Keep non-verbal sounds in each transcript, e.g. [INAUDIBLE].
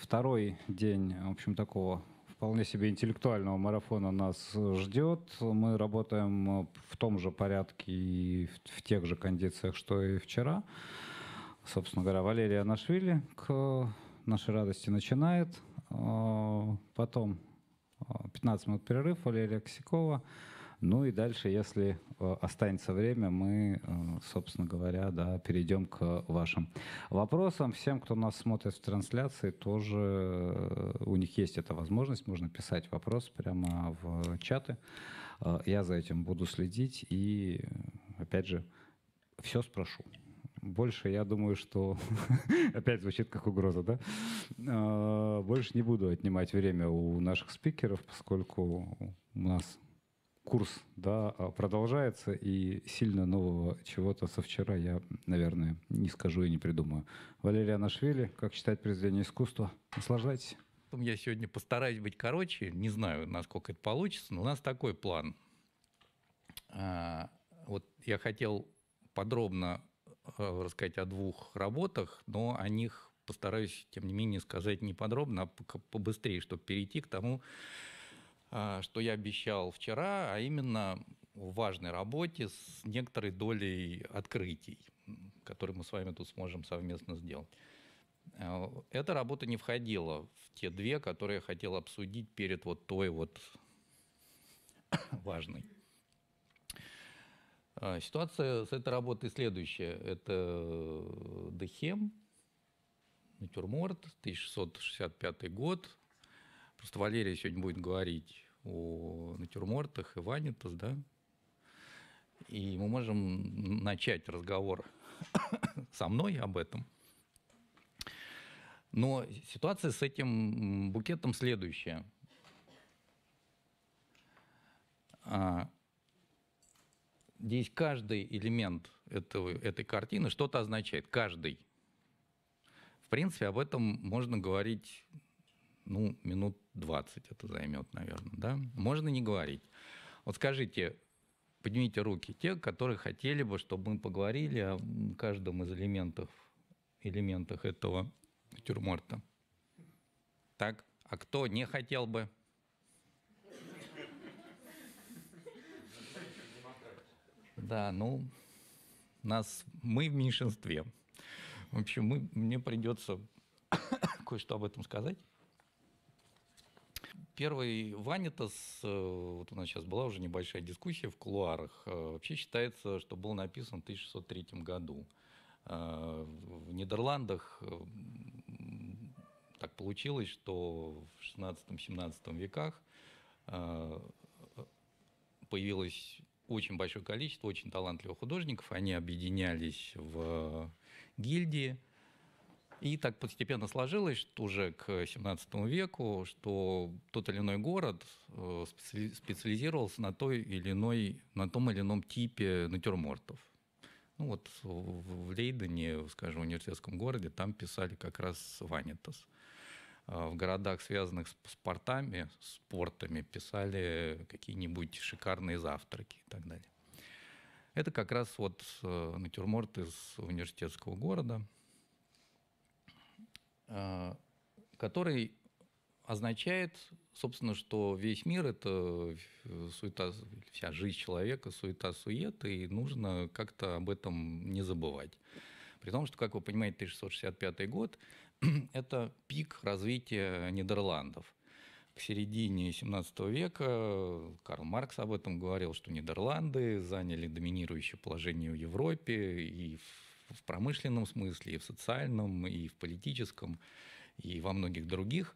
второй день, в общем, такого вполне себе интеллектуального марафона нас ждет. Мы работаем в том же порядке и в тех же кондициях, что и вчера. Собственно говоря, Валерия Нашвили к нашей радости начинает. А, потом 15 а, минут перерыв, Валерия Косякова. Ну и дальше, если э, останется время, мы, э, собственно говоря, да, перейдем к вашим вопросам. Всем, кто нас смотрит в трансляции, тоже э, у них есть эта возможность. Можно писать вопрос прямо в чаты. Я за этим буду следить и, опять же, все спрошу. Больше, я думаю, что [LAUGHS] опять звучит как угроза, да? Больше не буду отнимать время у наших спикеров, поскольку у нас курс да, а, продолжается, и сильно нового чего-то со вчера я, наверное, не скажу и не придумаю. Валерия Нашвили, «Как читать произведение искусства». Наслаждайтесь. Я сегодня постараюсь быть короче, не знаю, насколько это получится, но у нас такой план. А, вот я хотел подробно а, рассказать о двух работах, но о них постараюсь, тем не менее, сказать не подробно, а побыстрее, чтобы перейти к тому, а, что я обещал вчера, а именно в важной работе с некоторой долей открытий, которые мы с вами тут сможем совместно сделать. А, эта работа не входила в те две, которые я хотел обсудить перед вот той вот [COUGHS] важной. А, ситуация с этой работой следующая. Это э, Дехем, натюрморт, 1665 год, Просто Валерия сегодня будет говорить о натюрмортах и ванитас, да? И мы можем начать разговор [COUGHS] со мной об этом. Но ситуация с этим букетом следующая. А, здесь каждый элемент этого, этой картины что-то означает. Каждый. В принципе, об этом можно говорить ну, минут 20 это займет, наверное, да? Можно не говорить. Вот скажите, поднимите руки те, которые хотели бы, чтобы мы поговорили о каждом из элементов, элементах этого тюрморта. Так, а кто не хотел бы? Да, ну, нас, мы в меньшинстве. В общем, мы, мне придется [COUGHS] кое-что об этом сказать первый Ванитас, э, вот у нас сейчас была уже небольшая дискуссия в кулуарах, э, вообще считается, что был написан в 1603 году. Э, в Нидерландах так получилось, что в 16-17 веках появилось очень большое количество очень талантливых художников. Они объединялись в гильдии, и так постепенно сложилось уже к 17 веку, что тот или иной город э, специализировался на, той или иной, на том или ином типе натюрмортов. Ну вот в Лейдене, скажем, в университетском городе, там писали как раз ванитас. Э, в городах, связанных с спортами, спортами, писали какие-нибудь шикарные завтраки и так далее. Это как раз вот э, натюрморт из университетского города – а, который означает, собственно, что весь мир – это суета, вся жизнь человека, суета-сует, и нужно как-то об этом не забывать. При том, что, как вы понимаете, 1665 год – это пик развития Нидерландов. К середине 17 века Карл Маркс об этом говорил, что Нидерланды заняли доминирующее положение в Европе и в в промышленном смысле, и в социальном, и в политическом, и во многих других.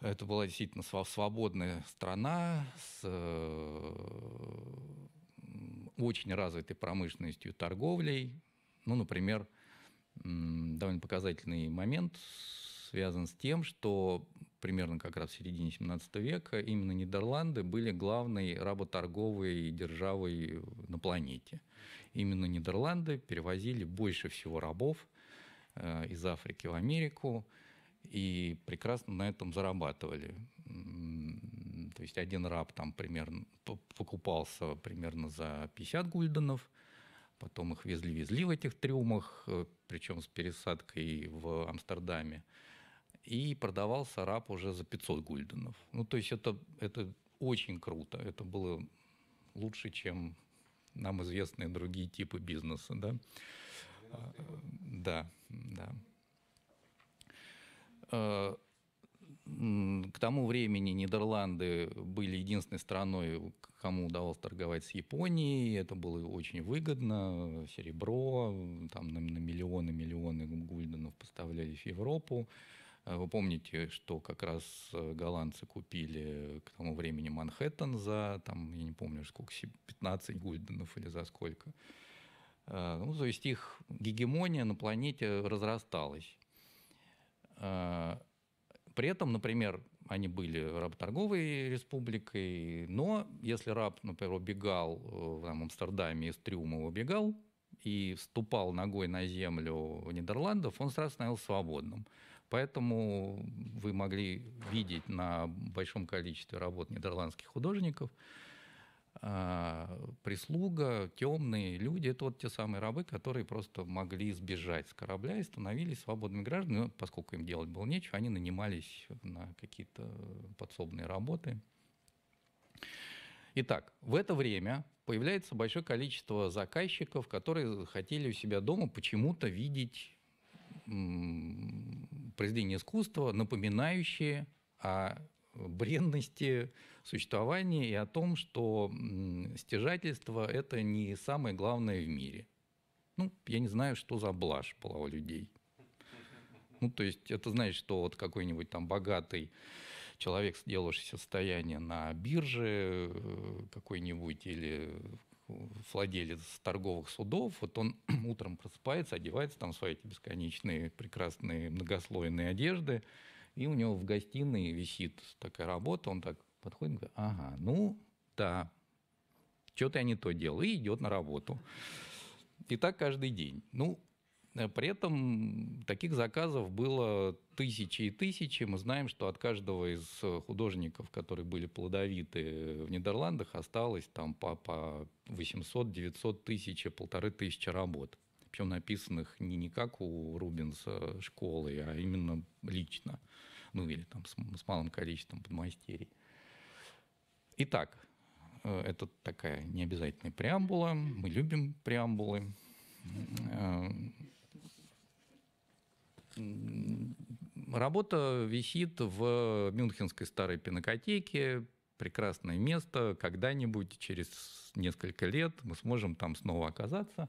Это была действительно свободная страна с э, очень развитой промышленностью торговлей. Ну, например, довольно показательный момент связан с тем, что примерно как раз в середине 17 века именно Нидерланды были главной работорговой державой на планете именно Нидерланды перевозили больше всего рабов э, из Африки в Америку и прекрасно на этом зарабатывали. То есть один раб там примерно покупался примерно за 50 гульденов, потом их везли-везли в этих трюмах, э, причем с пересадкой в Амстердаме, и продавался раб уже за 500 гульденов. Ну, то есть это, это очень круто, это было лучше, чем нам известны другие типы бизнеса, да. А, да, да. Э, к тому времени Нидерланды были единственной страной, кому удавалось торговать с Японией. Это было очень выгодно. Серебро там, на, миллионы-миллионы гульденов поставляли в Европу. Э, вы помните, что как раз э, голландцы купили к тому времени Манхэттен за, там, я не помню, сколько, 15 гульденов или за сколько. Э, ну, то есть их гегемония на планете разрасталась. При этом, например, они были работорговой республикой, но если раб, например, убегал в там, Амстердаме из Трюма убегал и вступал ногой на землю Нидерландов, он сразу становился свободным. Поэтому вы могли видеть на большом количестве работ нидерландских художников а, прислуга, темные люди, это вот те самые рабы, которые просто могли сбежать с корабля и становились свободными гражданами, Но ну, поскольку им делать было нечего, они нанимались на какие-то подсобные работы. Итак, в это время появляется большое количество заказчиков, которые хотели у себя дома почему-то видеть произведения искусства, напоминающие о бренности существования и о том, что стяжательство – это не самое главное в мире. Ну, я не знаю, что за блажь была у людей. Ну, то есть это значит, что вот какой-нибудь там богатый человек, сделавший состояние на бирже э, какой-нибудь или владелец торговых судов, вот он [CLEARS THROAT] утром просыпается, одевается там в свои эти бесконечные прекрасные многослойные одежды, и у него в гостиной висит такая работа, он так подходит, говорит, ага, ну да, что-то я не то делал, и идет на работу. И так каждый день. Ну, Э, при этом таких заказов было тысячи и тысячи. Мы знаем, что от каждого из э, художников, которые были плодовиты в Нидерландах, осталось там по, по 800-900 тысяч, полторы тысячи работ. Причем написанных не, не как у Рубинса школы, а именно лично. Ну или там с, с малым количеством подмастерий. Итак, э, это такая необязательная преамбула. Мы любим преамбулы. Работа висит в Мюнхенской старой пинокотеке, прекрасное место, когда-нибудь через несколько лет мы сможем там снова оказаться.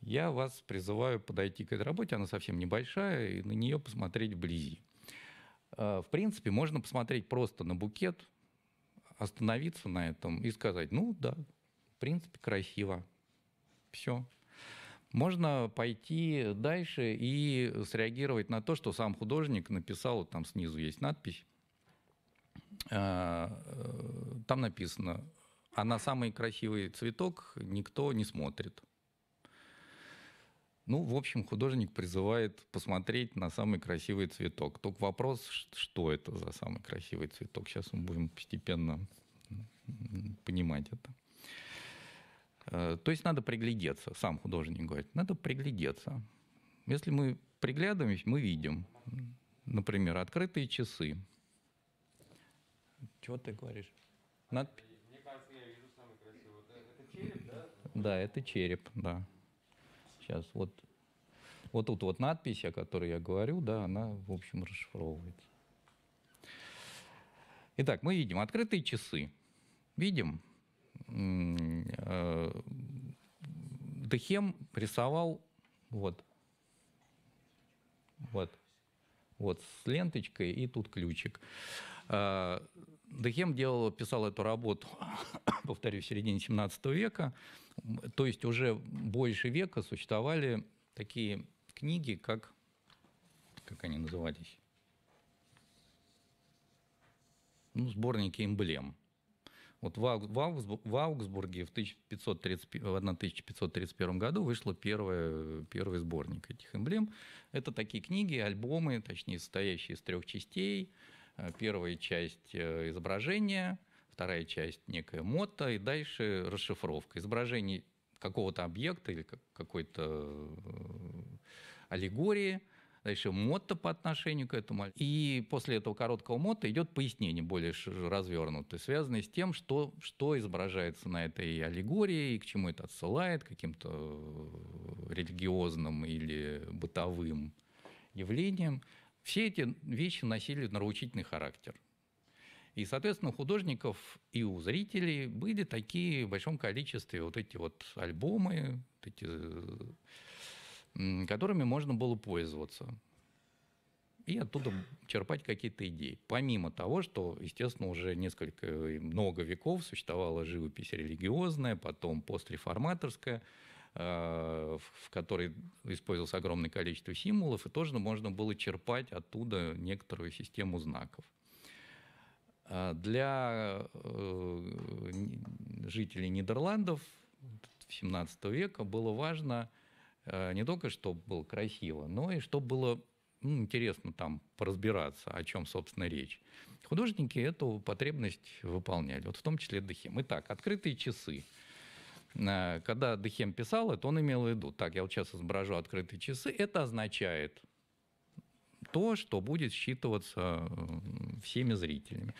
Я вас призываю подойти к этой работе, она совсем небольшая, и на нее посмотреть вблизи. А, в принципе, можно посмотреть просто на букет, остановиться на этом и сказать, ну да, в принципе, красиво. Все, можно пойти дальше и среагировать на то, что сам художник написал, там снизу есть надпись, а, э, там написано, а на самый красивый цветок никто не смотрит. Ну, в общем, художник призывает посмотреть на самый красивый цветок. Только вопрос, что это за самый красивый цветок. Сейчас мы будем постепенно понимать это. Э, то есть надо приглядеться, сам художник говорит, надо приглядеться. Если мы приглядываемся, мы видим, например, открытые часы. Чего ты говоришь? Над... Мне кажется, я вижу самый красивый. Это череп, да? Да, это череп, да. Сейчас вот, вот тут вот надпись, о которой я говорю, да, она, в общем, расшифровывается. Итак, мы видим открытые часы. Видим, Э, Дехем рисовал вот, вот, вот с ленточкой и тут ключик. Э, Дехем делал, писал эту работу, [COUGHS] повторю, в середине 17 века, то есть уже больше века существовали такие книги, как, как они назывались, ну, сборники эмблем. Вот в, Аугсбург, в Аугсбурге в, 1530, в 1531 году вышел первый, первый сборник этих эмблем. Это такие книги, альбомы, точнее, состоящие из трех частей. Э, первая часть э, изображения, вторая часть некая мото, и дальше расшифровка. Изображение какого-то объекта или какой-то э, аллегории – дальше мотто по отношению к этому. И после этого короткого мотта идет пояснение более развернутое, связанное с тем, что, что изображается на этой аллегории и к чему это отсылает, каким-то э, религиозным или бытовым явлением. Все эти вещи носили нравоучительный характер. И, соответственно, у художников и у зрителей были такие в большом количестве вот эти вот альбомы, вот эти э, которыми можно было пользоваться и оттуда черпать какие-то идеи. Помимо того, что, естественно, уже несколько, э, много веков существовала живопись религиозная, потом постреформаторская, э, в которой использовалось огромное количество символов, и тоже можно было черпать оттуда некоторую систему знаков. А для э, жителей Нидерландов XVII века было важно Э, не только чтобы было красиво, но и чтобы было ну, интересно там поразбираться, о чем, собственно, речь. Художники эту потребность выполняли, вот в том числе Дехем. Итак, открытые часы. Э, когда Дехем писал это, он имел в виду, так, я вот сейчас изображу открытые часы, это означает то, что будет считываться э, всеми зрителями.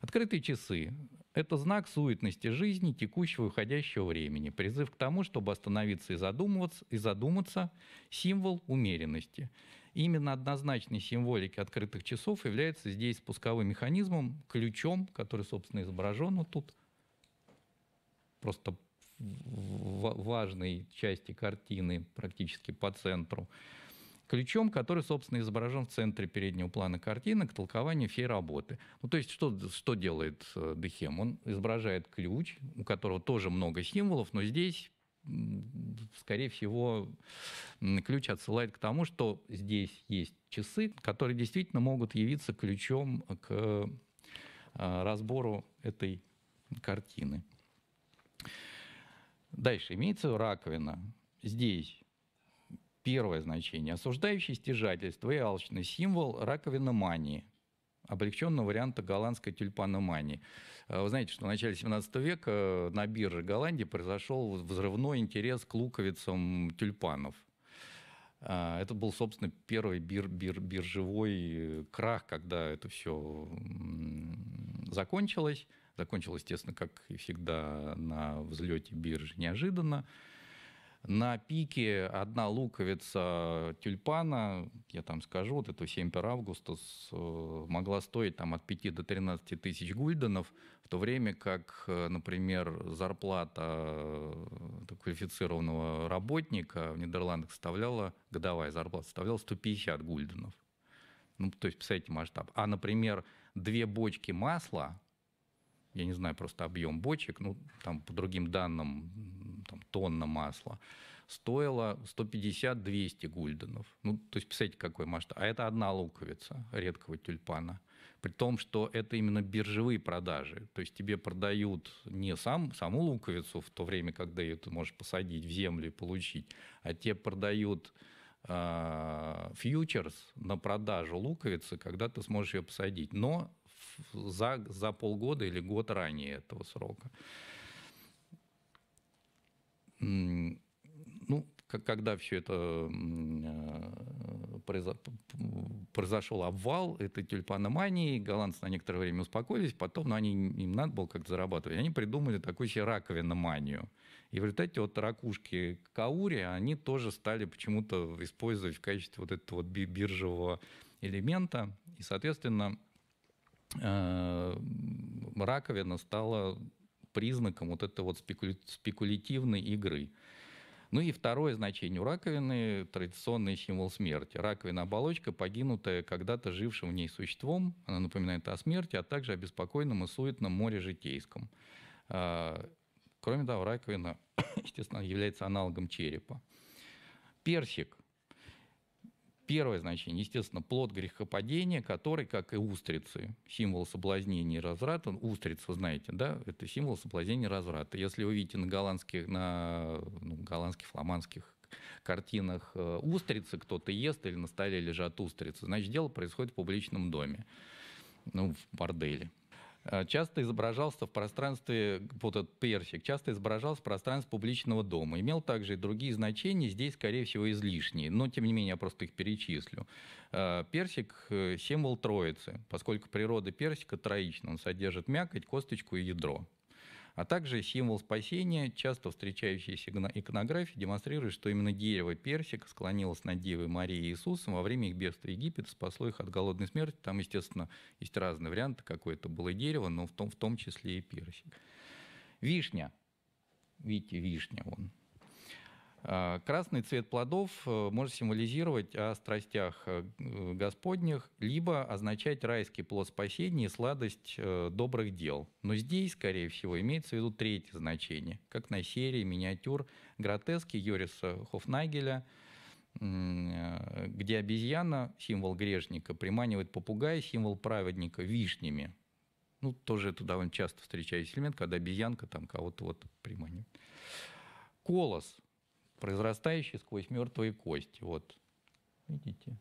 Открытые часы это знак суетности жизни, текущего уходящего времени, призыв к тому, чтобы остановиться и задумываться, и задуматься, символ умеренности. именно однозначной символики открытых часов является здесь спусковым механизмом, ключом, который, собственно, изображен вот тут. Просто важной части картины, практически по центру ключом, который, собственно, изображен в центре переднего плана картины к толкованию всей работы. Ну, то есть, что, что делает э, Дехем? Он изображает ключ, у которого тоже много символов, но здесь скорее всего, ключ отсылает к тому, что здесь есть часы, которые действительно могут явиться ключом к э, разбору этой картины. Дальше имеется раковина. Здесь Первое значение. Осуждающий стяжательство и алчный символ раковина мании облегченного варианта голландской тюльпаномании. Э, вы знаете, что в начале 17 века э, на бирже Голландии произошел взрывной интерес к луковицам тюльпанов. Э, это был, собственно, первый бир, бир, биржевой крах, когда это все закончилось. Закончилось, естественно, как и всегда, на взлете биржи неожиданно. На пике одна луковица тюльпана, я там скажу, вот эту 7 августа э, могла стоить там от 5 до 13 тысяч гульденов, в то время как, э, например, зарплата э, квалифицированного работника в Нидерландах составляла, годовая зарплата составляла 150 гульденов. Ну, то есть, представьте масштаб. А, например, две бочки масла, я не знаю просто объем бочек, ну, там по другим данным там, тонна масла, стоила 150-200 гульденов. Ну, то есть, представьте, какой масштаб. А это одна луковица редкого тюльпана. При том, что это именно биржевые продажи. То есть тебе продают не сам, саму луковицу в то время, когда ее ты можешь посадить в землю и получить, а тебе продают а, фьючерс на продажу луковицы, когда ты сможешь ее посадить. Но за, за полгода или год ранее этого срока. Ну, когда все это э, произошел обвал этой тюльпаномании, голландцы на некоторое время успокоились, потом ну, они, им надо было как-то зарабатывать. Они придумали такую себе раковиноманию. И в результате вот ракушки каури, они тоже стали почему-то использовать в качестве вот этого вот биржевого элемента. И, соответственно, э, раковина стала признаком вот этой вот спекуля... спекулятивной игры. Ну и второе значение у раковины – традиционный символ смерти. Раковина-оболочка, погинутая когда-то жившим в ней существом, она напоминает о смерти, а также о беспокойном и суетном море житейском. А, кроме того, раковина, [COUGHS] естественно, является аналогом черепа. Персик – Первое значение, естественно, плод грехопадения, который, как и устрицы, символ соблазнения и разврата. Устрица, знаете, да, это символ соблазнения и разврата. Если вы видите на голландских, на ну, голландских, фламандских картинах э, устрицы, кто-то ест или на столе лежат устрицы, значит, дело происходит в публичном доме, ну, в борделе. Э, часто изображался в пространстве, вот этот персик, часто изображался в пространстве публичного дома. Имел также и другие значения, здесь, скорее всего, излишние, но, тем не менее, я просто их перечислю. Э, персик э, – символ троицы, поскольку природа персика троична, он содержит мякоть, косточку и ядро. А также символ спасения, часто встречающийся иконографии, демонстрирует, что именно дерево персик склонилось над Девой Марией и Иисусом во время их бедствия в Египет, спасло их от голодной смерти. Там, естественно, есть разные варианты, какое это было дерево, но в том, в том числе и персик. Вишня. Видите, вишня вон. А, красный цвет плодов э, может символизировать о страстях э, Господних, либо означать райский плод спасения и сладость э, добрых дел. Но здесь, скорее всего, имеется в виду третье значение, как на серии миниатюр гротески Йориса Хофнагеля, где обезьяна, символ грешника, приманивает попугая, символ праведника, вишнями. Ну, тоже это довольно часто встречающийся элемент, когда обезьянка там кого-то вот приманивает. Колос произрастающий сквозь мертвые кости. Вот, видите?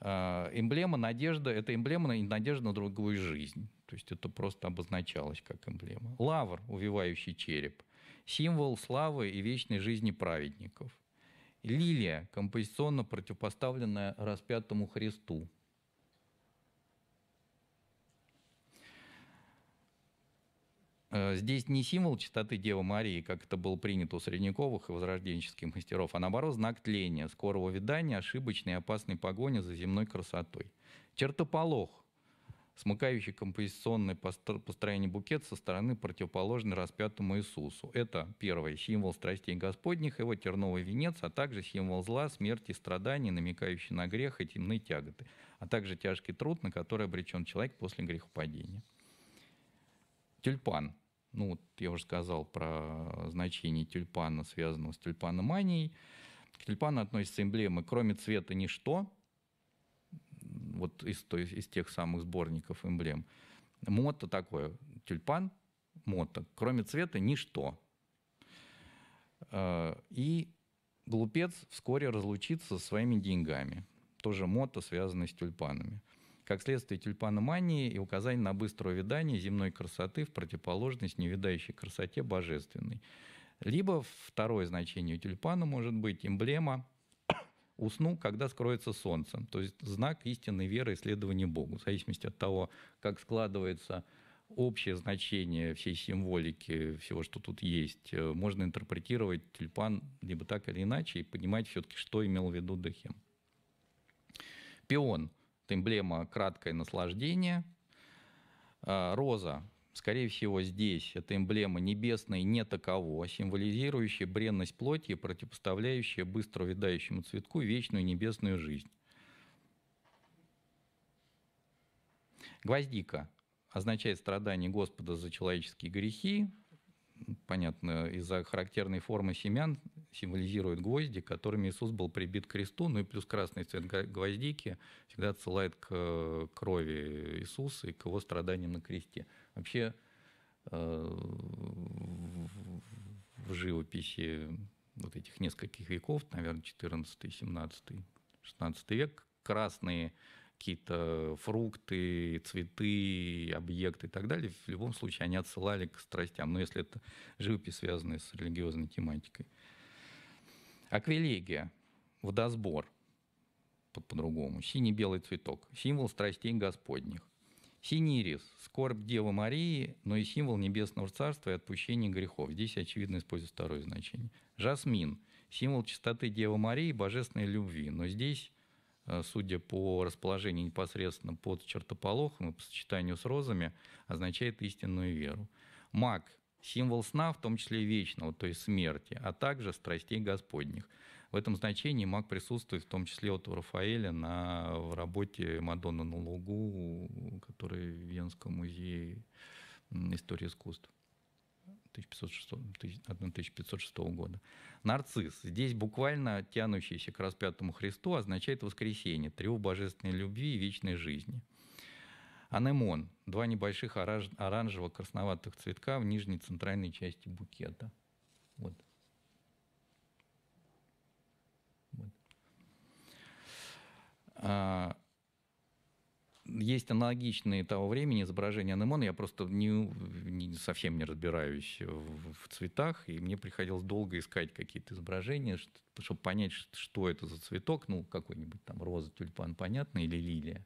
А, эмблема надежда, это эмблема надежды на другую жизнь. То есть это просто обозначалось как эмблема. Лавр, увивающий череп, символ славы и вечной жизни праведников. Лилия, композиционно противопоставленная распятому Христу, Э, здесь не символ чистоты Девы Марии, как это было принято у средневековых и возрожденческих мастеров, а наоборот знак тления, скорого видания, ошибочной и опасной погони за земной красотой. Чертополох, смыкающий композиционное построение букет со стороны противоположной распятому Иисусу. Это первый символ страстей Господних, его терновый венец, а также символ зла, смерти, страданий, намекающий на грех и темные тяготы, а также тяжкий труд, на который обречен человек после грехопадения. Тюльпан. Ну, вот я уже сказал про значение тюльпана, связанного с тюльпаноманией. К тюльпану относятся эмблемы «Кроме цвета ничто», вот из, то из тех самых сборников эмблем. Мото такое, тюльпан, мото. Кроме цвета ничто. Э, и глупец вскоре разлучится со своими деньгами. Тоже мото, связанное с тюльпанами как следствие тюльпаномании и указание на быстрое видание земной красоты в противоположность невидающей красоте божественной. Либо второе значение тюльпана может быть эмблема [COUGHS] «усну, когда скроется солнце», то есть знак истинной веры и следования Богу, в зависимости от того, как складывается общее значение всей символики, всего, что тут есть, э, можно интерпретировать тюльпан либо так или иначе и понимать все-таки, что имел в виду Дехем. Пион эмблема краткое наслаждение. А, Роза, скорее всего, здесь это эмблема небесной не таково, а символизирующая бренность плоти и противопоставляющая быстро видающему цветку вечную небесную жизнь. Гвоздика означает страдание Господа за человеческие грехи, понятно, из-за характерной формы семян символизирует гвозди, которыми Иисус был прибит к кресту, ну и плюс красный цвет гвоздики всегда отсылает к крови Иисуса и к его страданиям на кресте. Вообще э, в живописи вот этих нескольких веков, наверное, 14, 17, 16 век, красные какие-то фрукты, цветы, объекты и так далее, в любом случае они отсылали к страстям, но ну, если это живопись, связанная с религиозной тематикой. Аквилегия, водосбор, по-другому, синий-белый цветок, символ страстей Господних. Синий рис – скорбь Девы Марии, но и символ Небесного Царства и отпущения грехов. Здесь, очевидно, используется второе значение. Жасмин – символ чистоты Девы Марии и божественной любви, но здесь Э, судя по расположению непосредственно под чертополохом и по сочетанию с розами, означает истинную веру. Маг – символ сна, в том числе вечного, то есть смерти, а также страстей Господних. В этом значении маг присутствует в том числе у Рафаэля на, в работе «Мадонна на лугу», который в Венском музее истории искусств. 1506, года. Нарцисс. Здесь буквально тянущийся к распятому Христу означает воскресение, трио божественной любви и вечной жизни. Анемон. Два небольших оранжево-красноватых цветка в нижней центральной части букета. Вот. вот. А, есть аналогичные того времени изображения анемон. Я просто не, не, совсем не разбираюсь в, в цветах, и мне приходилось долго искать какие-то изображения, чтобы понять, что это за цветок. Ну, какой-нибудь там роза, тюльпан, понятно, или лилия.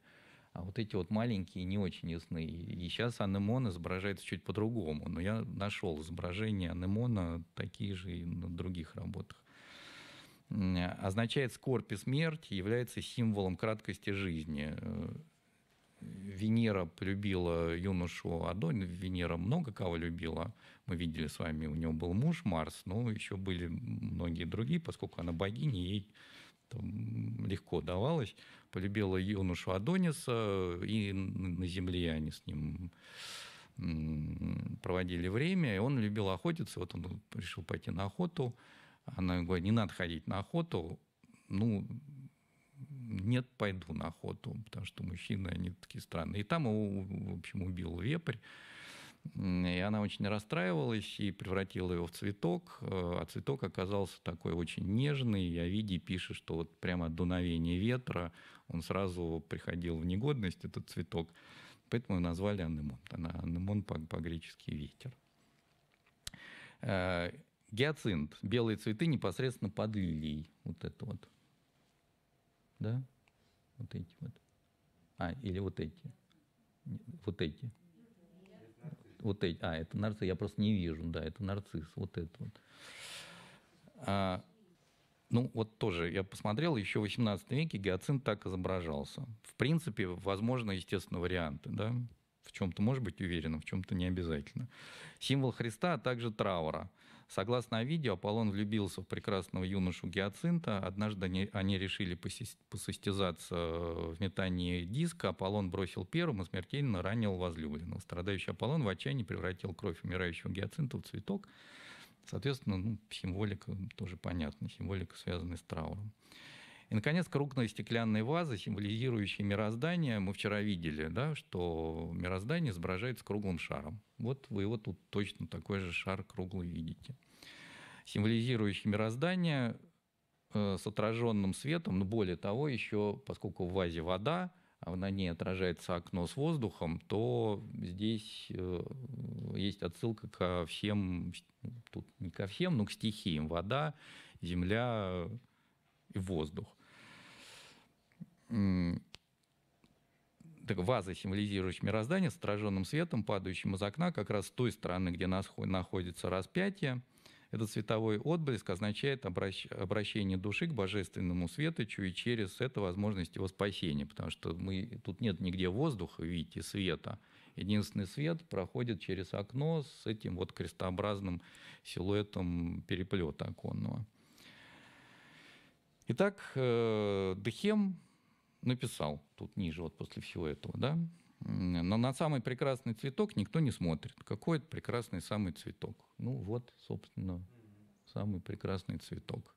А вот эти вот маленькие не очень ясные. И сейчас анемон изображается чуть по-другому. Но я нашел изображения анемона такие же и на других работах. Означает скорбь и смерть, является символом краткости жизни. Э, Венера полюбила юношу Адонь, Венера много кого любила. Мы видели с вами, у него был муж Марс, но еще были многие другие, поскольку она богиня, ей легко давалось. Полюбила юношу Адониса, и на земле они с ним проводили время, и он любил охотиться, вот он решил пойти на охоту. Она говорит, не надо ходить на охоту, ну, нет, пойду на охоту, потому что мужчины, они такие странные. И там его, в общем, убил вепрь. И она очень расстраивалась и превратила его в цветок. Э, а цветок оказался такой очень нежный. И Овидий пишет, что вот прямо от дуновения ветра он сразу приходил в негодность, этот цветок. Поэтому его назвали анемон. Она, анемон по-гречески ветер. Э, гиацинт. Белые цветы непосредственно под лилией. Вот это вот да? Вот эти вот. А, или вот эти. Вот эти. Вот эти. А, это нарцисс, я просто не вижу, да, это нарцисс, вот это вот. А, ну, вот тоже я посмотрел, еще в XVIII веке гиацинт так изображался. В принципе, возможно, естественно, варианты, да? В чем-то может быть уверенным, в чем-то не обязательно. Символ Христа, а также траура – Согласно видео, Аполлон влюбился в прекрасного юношу Гиацинта. Однажды они, они решили посостязаться э, в метании диска. Аполлон бросил первым и смертельно ранил возлюбленного. Страдающий Аполлон в отчаянии превратил кровь умирающего Гиацинта в цветок. Соответственно, ну, символика тоже понятна, символика, связанная с трауром. И, наконец, крупные стеклянные вазы, символизирующие мироздание. Мы вчера видели, да, что мироздание изображается круглым шаром. Вот вы его тут точно такой же шар круглый видите. Символизирующий мироздание э, с отраженным светом, но более того, еще, поскольку в вазе вода, а на ней отражается окно с воздухом, то здесь э, есть отсылка ко всем, тут не ко всем, но к стихиям. Вода, земля и воздух так, вазы, символизирующие мироздание, с отраженным светом, падающим из окна, как раз с той стороны, где нас, находится распятие. Этот световой отблеск означает обращение души к божественному светочу, и через это возможность его спасения, потому что мы, тут нет нигде воздуха, видите, света. Единственный свет проходит через окно с этим вот крестообразным силуэтом переплета оконного. Итак, э, Дехем написал тут ниже, вот после всего этого, да, но на самый прекрасный цветок никто не смотрит. Какой это прекрасный самый цветок? Ну вот, собственно, самый прекрасный цветок.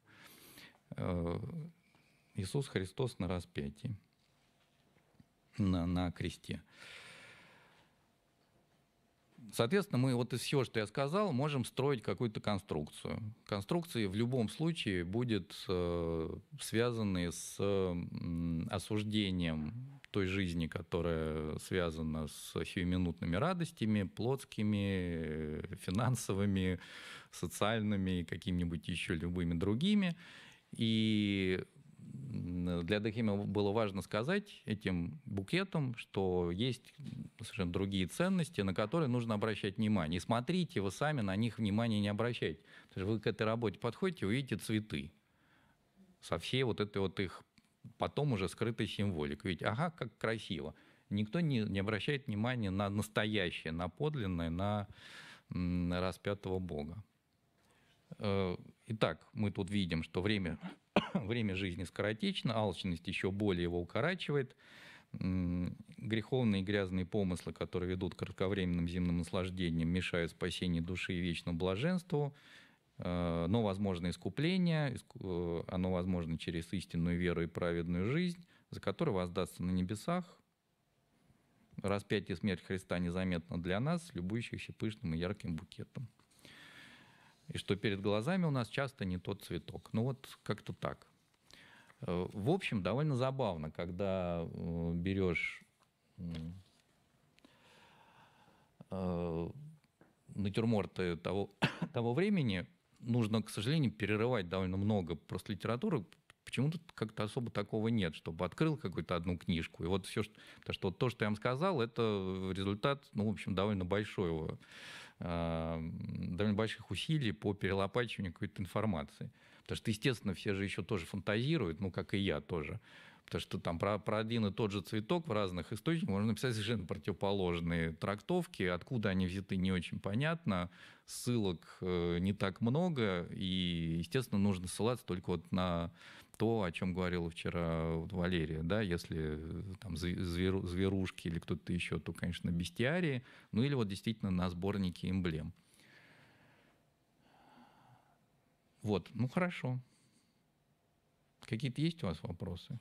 Э, Иисус Христос на распятии, на, на кресте. Соответственно, мы вот из всего, что я сказал, можем строить какую-то конструкцию. Конструкции в любом случае будет э, связаны с осуждением той жизни, которая связана с сиюминутными радостями, плотскими, э, финансовыми, социальными и какими-нибудь еще любыми другими. И для Дахима было важно сказать этим букетом, что есть совершенно другие ценности, на которые нужно обращать внимание. И смотрите, вы сами на них внимания не обращайте. Потому что вы к этой работе подходите, увидите цветы со всей вот этой вот их потом уже скрытой символикой. Видите, ага, как красиво. Никто не, не обращает внимания на настоящее, на подлинное, на, на распятого Бога. Э, итак, мы тут видим, что время [COUGHS] время жизни скоротечно, алчность еще более его укорачивает, греховные и грязные помыслы, которые ведут к кратковременным земным наслаждениям, мешают спасению души и вечному блаженству, э, но возможно искупление, э, оно возможно через истинную веру и праведную жизнь, за которую воздастся на небесах. Распятие смерти Христа незаметно для нас, любующихся пышным и ярким букетом и что перед глазами у нас часто не тот цветок. Ну вот как-то так. Э, в общем, довольно забавно, когда э, берешь э, натюрморты того, [COUGHS] того времени, нужно, к сожалению, перерывать довольно много просто литературы, Почему-то как-то особо такого нет, чтобы открыл какую-то одну книжку. И вот все, что, что то, что я вам сказал, это результат, ну, в общем, довольно большого, э, довольно больших усилий по перелопачиванию какой-то информации. Потому что, естественно, все же еще тоже фантазируют, ну, как и я тоже. Потому что там про, про один и тот же цветок в разных источниках можно написать совершенно противоположные трактовки. Откуда они взяты, не очень понятно. Ссылок э, не так много. И, естественно, нужно ссылаться только вот на то, о чем говорила вчера Валерия, да, если э, там зверу, зверушки или кто-то еще, то, конечно, бестиарии, ну или вот действительно на сборнике эмблем. Вот, ну хорошо. Какие-то есть у вас вопросы?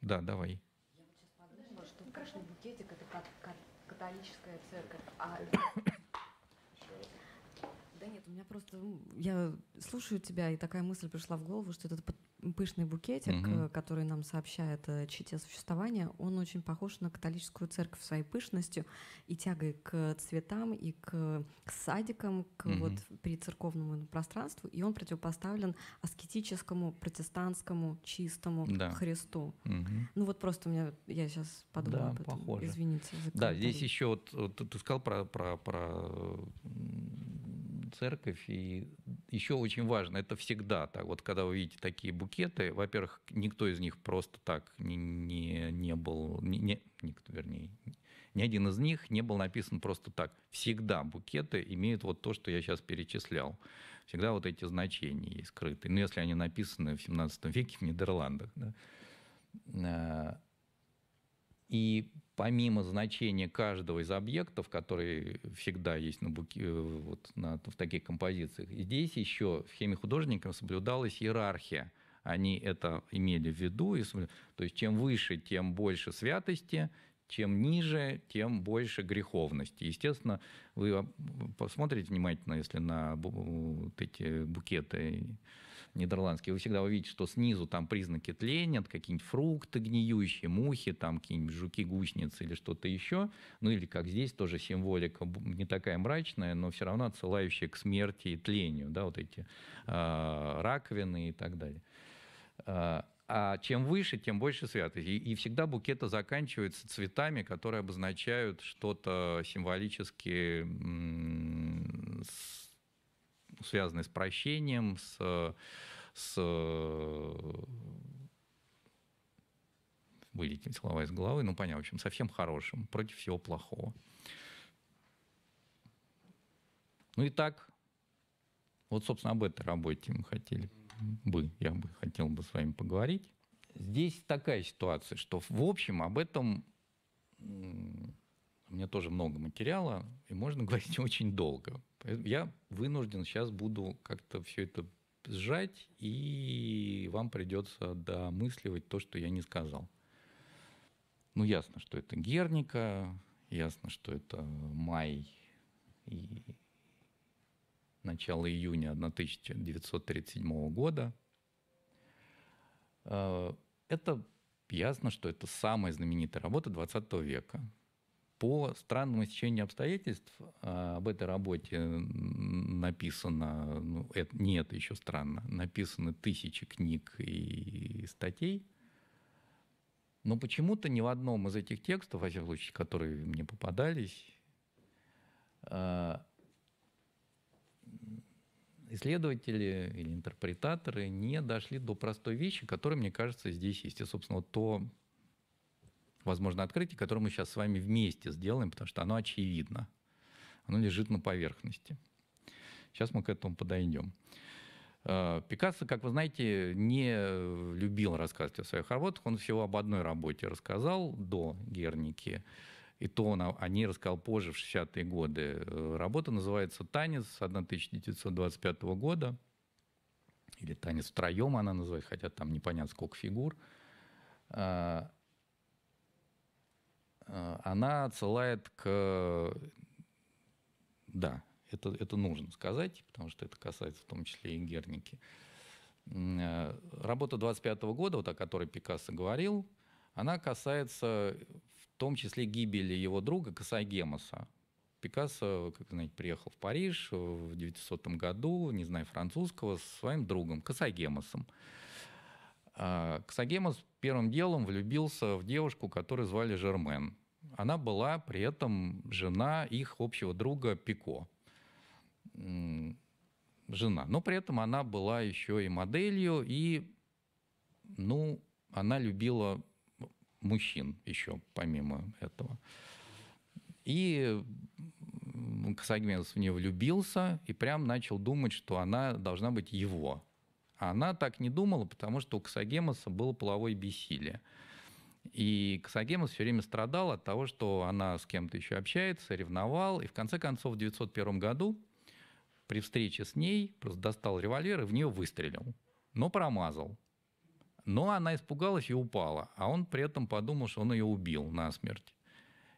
Да, давай. Я вот сейчас подумала, что украшенный букетик – это католическая церковь, а да нет, у меня просто... Я слушаю тебя, и такая мысль пришла в голову, что этот пышный букетик, угу. который нам сообщает э, о чите существования, он очень похож на католическую церковь своей пышностью и тягой к цветам, и к, садикам, к угу. вот прицерковному пространству, и он противопоставлен аскетическому, протестантскому, чистому да. Христу. Угу. Ну вот просто у меня... Я сейчас подумала да, об этом. Похоже. Извините. За да, здесь еще вот, вот ты сказал про, про, про церковь. И еще очень важно, это всегда так. Вот когда вы видите такие букеты, во-первых, никто из них просто так не, не, не был, не, не, никто, вернее, ни один из них не был написан просто так. Всегда букеты имеют вот то, что я сейчас перечислял. Всегда вот эти значения есть скрытые. Ну, если они написаны в 17 веке в Нидерландах. Да. А, и помимо значения каждого из объектов, которые всегда есть на буке, э, вот на, в таких композициях, здесь еще в схеме художника соблюдалась иерархия. Они это имели в виду. И, то есть чем выше, тем больше святости, чем ниже, тем больше греховности. Естественно, вы посмотрите внимательно, если на вот эти букеты Нидерландские. вы всегда увидите, что снизу там признаки тления, какие-нибудь фрукты гниющие, мухи, там какие-нибудь жуки-гусеницы или что-то еще. Ну или как здесь тоже символика не такая мрачная, но все равно отсылающая к смерти и тлению, да, вот эти э, раковины и так далее. А, а чем выше, тем больше святости. И, и всегда букеты заканчиваются цветами, которые обозначают что-то символически м- связанные с прощением, с, с вылетели слова из головы, ну понятно, в общем, совсем хорошим, против всего плохого. Ну и так, вот, собственно, об этой работе мы хотели бы, я бы хотел бы с вами поговорить. Здесь такая ситуация, что, в общем, об этом у меня тоже много материала, и можно говорить [LAUGHS] очень долго. Я вынужден сейчас буду как-то все это сжать, и вам придется домысливать то, что я не сказал. Ну, ясно, что это Герника, ясно, что это май и начало июня 1937 года. Э, это ясно, что это самая знаменитая работа 20 века. По странному стечению обстоятельств а, об этой работе написано, ну, это, не это еще странно, написаны тысячи книг и статей, но почему-то ни в одном из этих текстов, во всех случае, которые мне попадались, а, исследователи или интерпретаторы не дошли до простой вещи, которая, мне кажется, здесь есть. И, собственно, вот то, возможно, открытие, которое мы сейчас с вами вместе сделаем, потому что оно очевидно. Оно лежит на поверхности. Сейчас мы к этому подойдем. Э, Пикассо, как вы знаете, не э, любил рассказывать о своих работах. Он всего об одной работе рассказал до Герники. И то он о ней рассказал позже, в 60-е годы. Э, работа называется «Танец» 1925 года. Или «Танец втроем» она называется, хотя там непонятно сколько фигур. Э, она отсылает к... Да, это, это нужно сказать, потому что это касается в том числе и Герники. Э, работа 25 года, вот о которой Пикассо говорил, она касается в том числе гибели его друга Касагемаса. Пикассо, как знаете, приехал в Париж в 900 году, не знаю французского, со своим другом Касагемасом. А, Ксагемос первым делом влюбился в девушку, которую звали Жермен. Она была при этом жена их общего друга Пико. Жена. Но при этом она была еще и моделью, и ну, она любила мужчин еще помимо этого. И Ксагменс в нее влюбился и прям начал думать, что она должна быть его. Она так не думала, потому что у Ксагемоса было половое бессилие. И Ксагемос все время страдал от того, что она с кем-то еще общается, ревновал. И в конце концов, в 901 году при встрече с ней просто достал револьвер и в нее выстрелил. Но промазал. Но она испугалась и упала. А он при этом подумал, что он ее убил насмерть.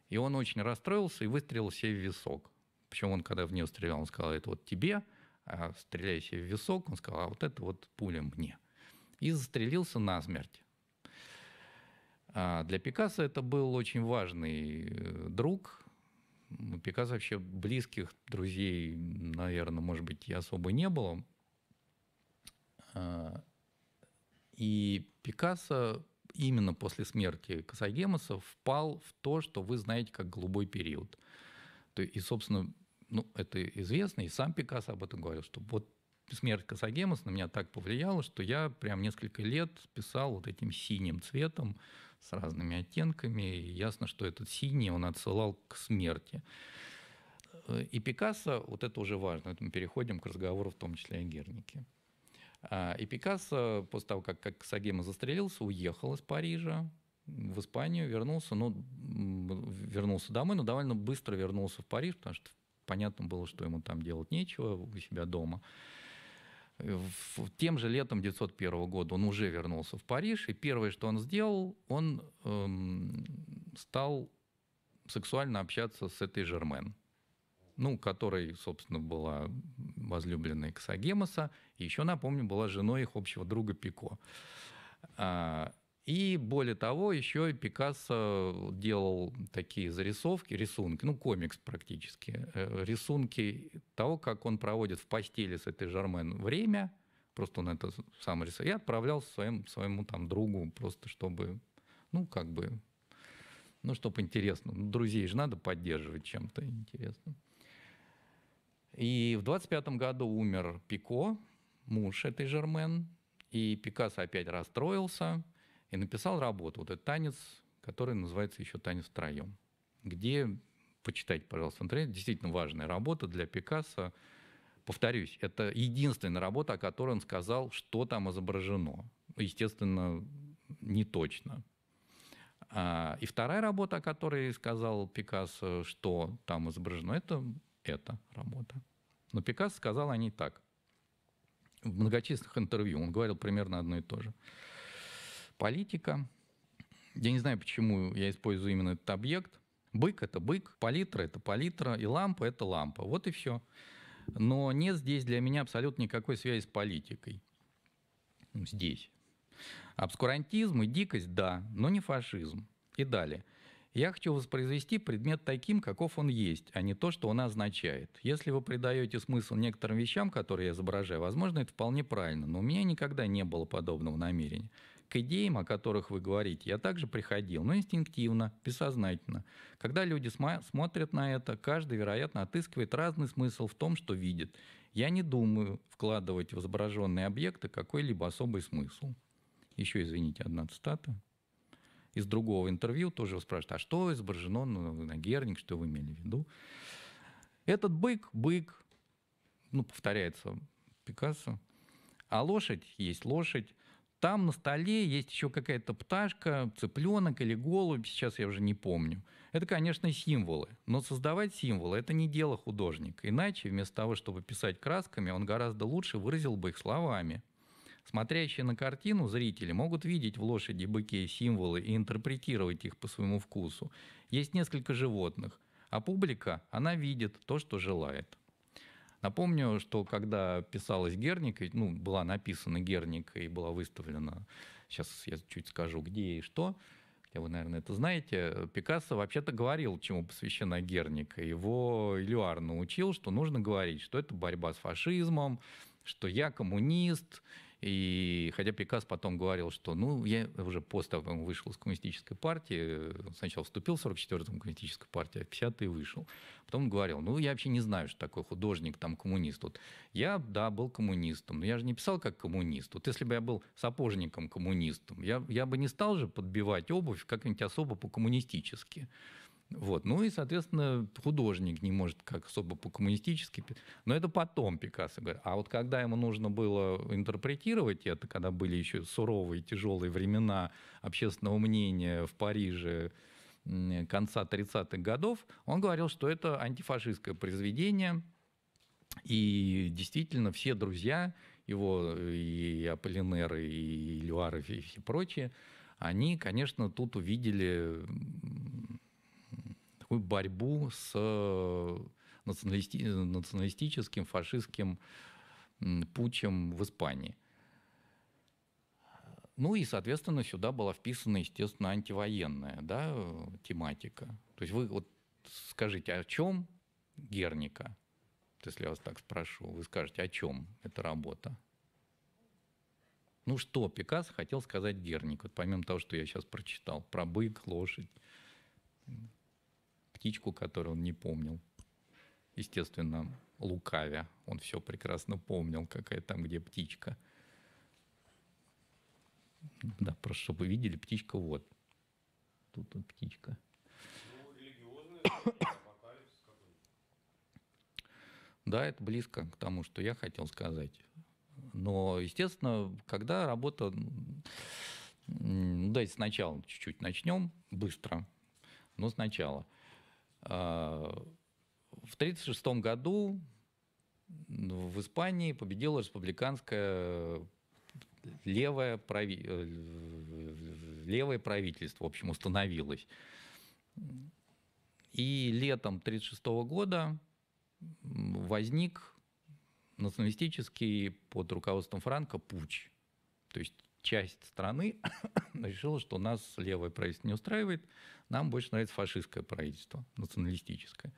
И он очень расстроился и выстрелил себе в висок. Причем он, когда в нее стрелял, он сказал, это вот тебе – а, стреляющий в висок, он сказал, а вот это вот пуля мне. И застрелился насмерть. А для Пикассо это был очень важный э, друг. У Пикассо вообще близких друзей, наверное, может быть, и особо не было. А, и Пикассо именно после смерти Касагемаса впал в то, что вы знаете как голубой период. И, собственно, ну, это известно, и сам Пикассо об этом говорил, что вот смерть Касагемас на меня так повлияла, что я прям несколько лет писал вот этим синим цветом с разными оттенками, и ясно, что этот синий он отсылал к смерти. И Пикассо, вот это уже важно, мы переходим к разговору в том числе о Гернике. А, и Пикассо, после того, как, как Сагема застрелился, уехал из Парижа, в Испанию вернулся, ну, вернулся домой, но довольно быстро вернулся в Париж, потому что в Понятно было, что ему там делать нечего у себя дома. В, тем же летом 1901 года он уже вернулся в Париж, и первое, что он сделал, он эм, стал сексуально общаться с этой Жермен, ну, которой, собственно, была возлюбленной Ксагемоса, и еще, напомню, была женой их общего друга Пико. А, и более того, еще Пикассо делал такие зарисовки, рисунки, ну, комикс практически, э, рисунки того, как он проводит в постели с этой Жармен время, просто он это сам рисовал, и отправлял своим, своему там другу, просто чтобы, ну, как бы, ну, чтобы интересно. Ну, друзей же надо поддерживать чем-то интересным. И в 25 году умер Пико, муж этой Жермен, и Пикассо опять расстроился – и написал работу, вот этот танец, который называется еще «Танец втроем», где, почитайте, пожалуйста, в интернете, действительно важная работа для Пикассо. Повторюсь, это единственная работа, о которой он сказал, что там изображено. Естественно, не точно. А, и вторая работа, о которой сказал Пикассо, что там изображено, это эта работа. Но Пикассо сказал о ней так. В многочисленных интервью он говорил примерно одно и то же политика. Я не знаю, почему я использую именно этот объект. Бык – это бык, палитра – это палитра, и лампа – это лампа. Вот и все. Но нет здесь для меня абсолютно никакой связи с политикой. Ну, здесь. Обскурантизм и дикость – да, но не фашизм. И далее. Я хочу воспроизвести предмет таким, каков он есть, а не то, что он означает. Если вы придаете смысл некоторым вещам, которые я изображаю, возможно, это вполне правильно, но у меня никогда не было подобного намерения. К идеям, о которых вы говорите, я также приходил, но инстинктивно, бессознательно. Когда люди смотрят на это, каждый, вероятно, отыскивает разный смысл в том, что видит. Я не думаю вкладывать в изображенные объекты какой-либо особый смысл. Еще, извините, одна цитата из другого интервью тоже спрашивают, а что изображено на, на герник, что вы имели в виду? Этот бык, бык, ну, повторяется Пикассо, а лошадь есть лошадь, там на столе есть еще какая-то пташка, цыпленок или голубь, сейчас я уже не помню. Это, конечно, символы, но создавать символы – это не дело художника. Иначе, вместо того, чтобы писать красками, он гораздо лучше выразил бы их словами. Смотрящие на картину зрители могут видеть в лошади, быке символы и интерпретировать их по своему вкусу. Есть несколько животных, а публика, она видит то, что желает. Напомню, что когда писалась Герник, ну, была написана Герник и была выставлена, сейчас я чуть скажу, где и что, хотя вы, наверное, это знаете, Пикассо вообще-то говорил, чему посвящена Герник. Его Илюар научил, что нужно говорить, что это борьба с фашизмом, что я коммунист, и хотя Пикас потом говорил, что ну, я уже после того, как вышел из коммунистической партии, сначала вступил в 44-м коммунистическую партию, а в 50 вышел. Потом говорил, ну, я вообще не знаю, что такое художник, там, коммунист. Вот я, да, был коммунистом, но я же не писал как коммунист. Вот если бы я был сапожником-коммунистом, я, я бы не стал же подбивать обувь как-нибудь особо по-коммунистически. Вот. Ну и, соответственно, художник не может как особо по-коммунистически. Но это потом Пикассо говорит. А вот когда ему нужно было интерпретировать это, когда были еще суровые, тяжелые времена общественного мнения в Париже конца 30-х годов, он говорил, что это антифашистское произведение, и действительно, все друзья его, э, и Аполлинер, и Люаров, и все прочие, они, конечно, тут увидели такую борьбу с э, националисти... националистическим, фашистским путем в Испании. Ну и, соответственно, сюда была вписана, естественно, антивоенная да, тематика. То есть вы вот скажите, о чем Герника? Если я вас так спрошу, вы скажете, о чем эта работа? Ну что Пикас хотел сказать Герник, вот помимо того, что я сейчас прочитал, про бык, лошадь птичку, которую он не помнил. Естественно, лукавя. Он все прекрасно помнил, какая там где птичка. Да, просто чтобы вы видели, птичка вот. Тут вот птичка. Ну, да, это близко к тому, что я хотел сказать. Но, естественно, когда работа... Ну, давайте сначала чуть-чуть начнем, быстро, но сначала – в 1936 году в Испании победила республиканское левое, прави... Э, левое правительство, в общем, установилось. И летом 1936 года возник националистический под руководством Франка Пуч, То есть часть страны [COUGHS] решила, что нас левое правительство не устраивает, нам больше нравится фашистское правительство, националистическое.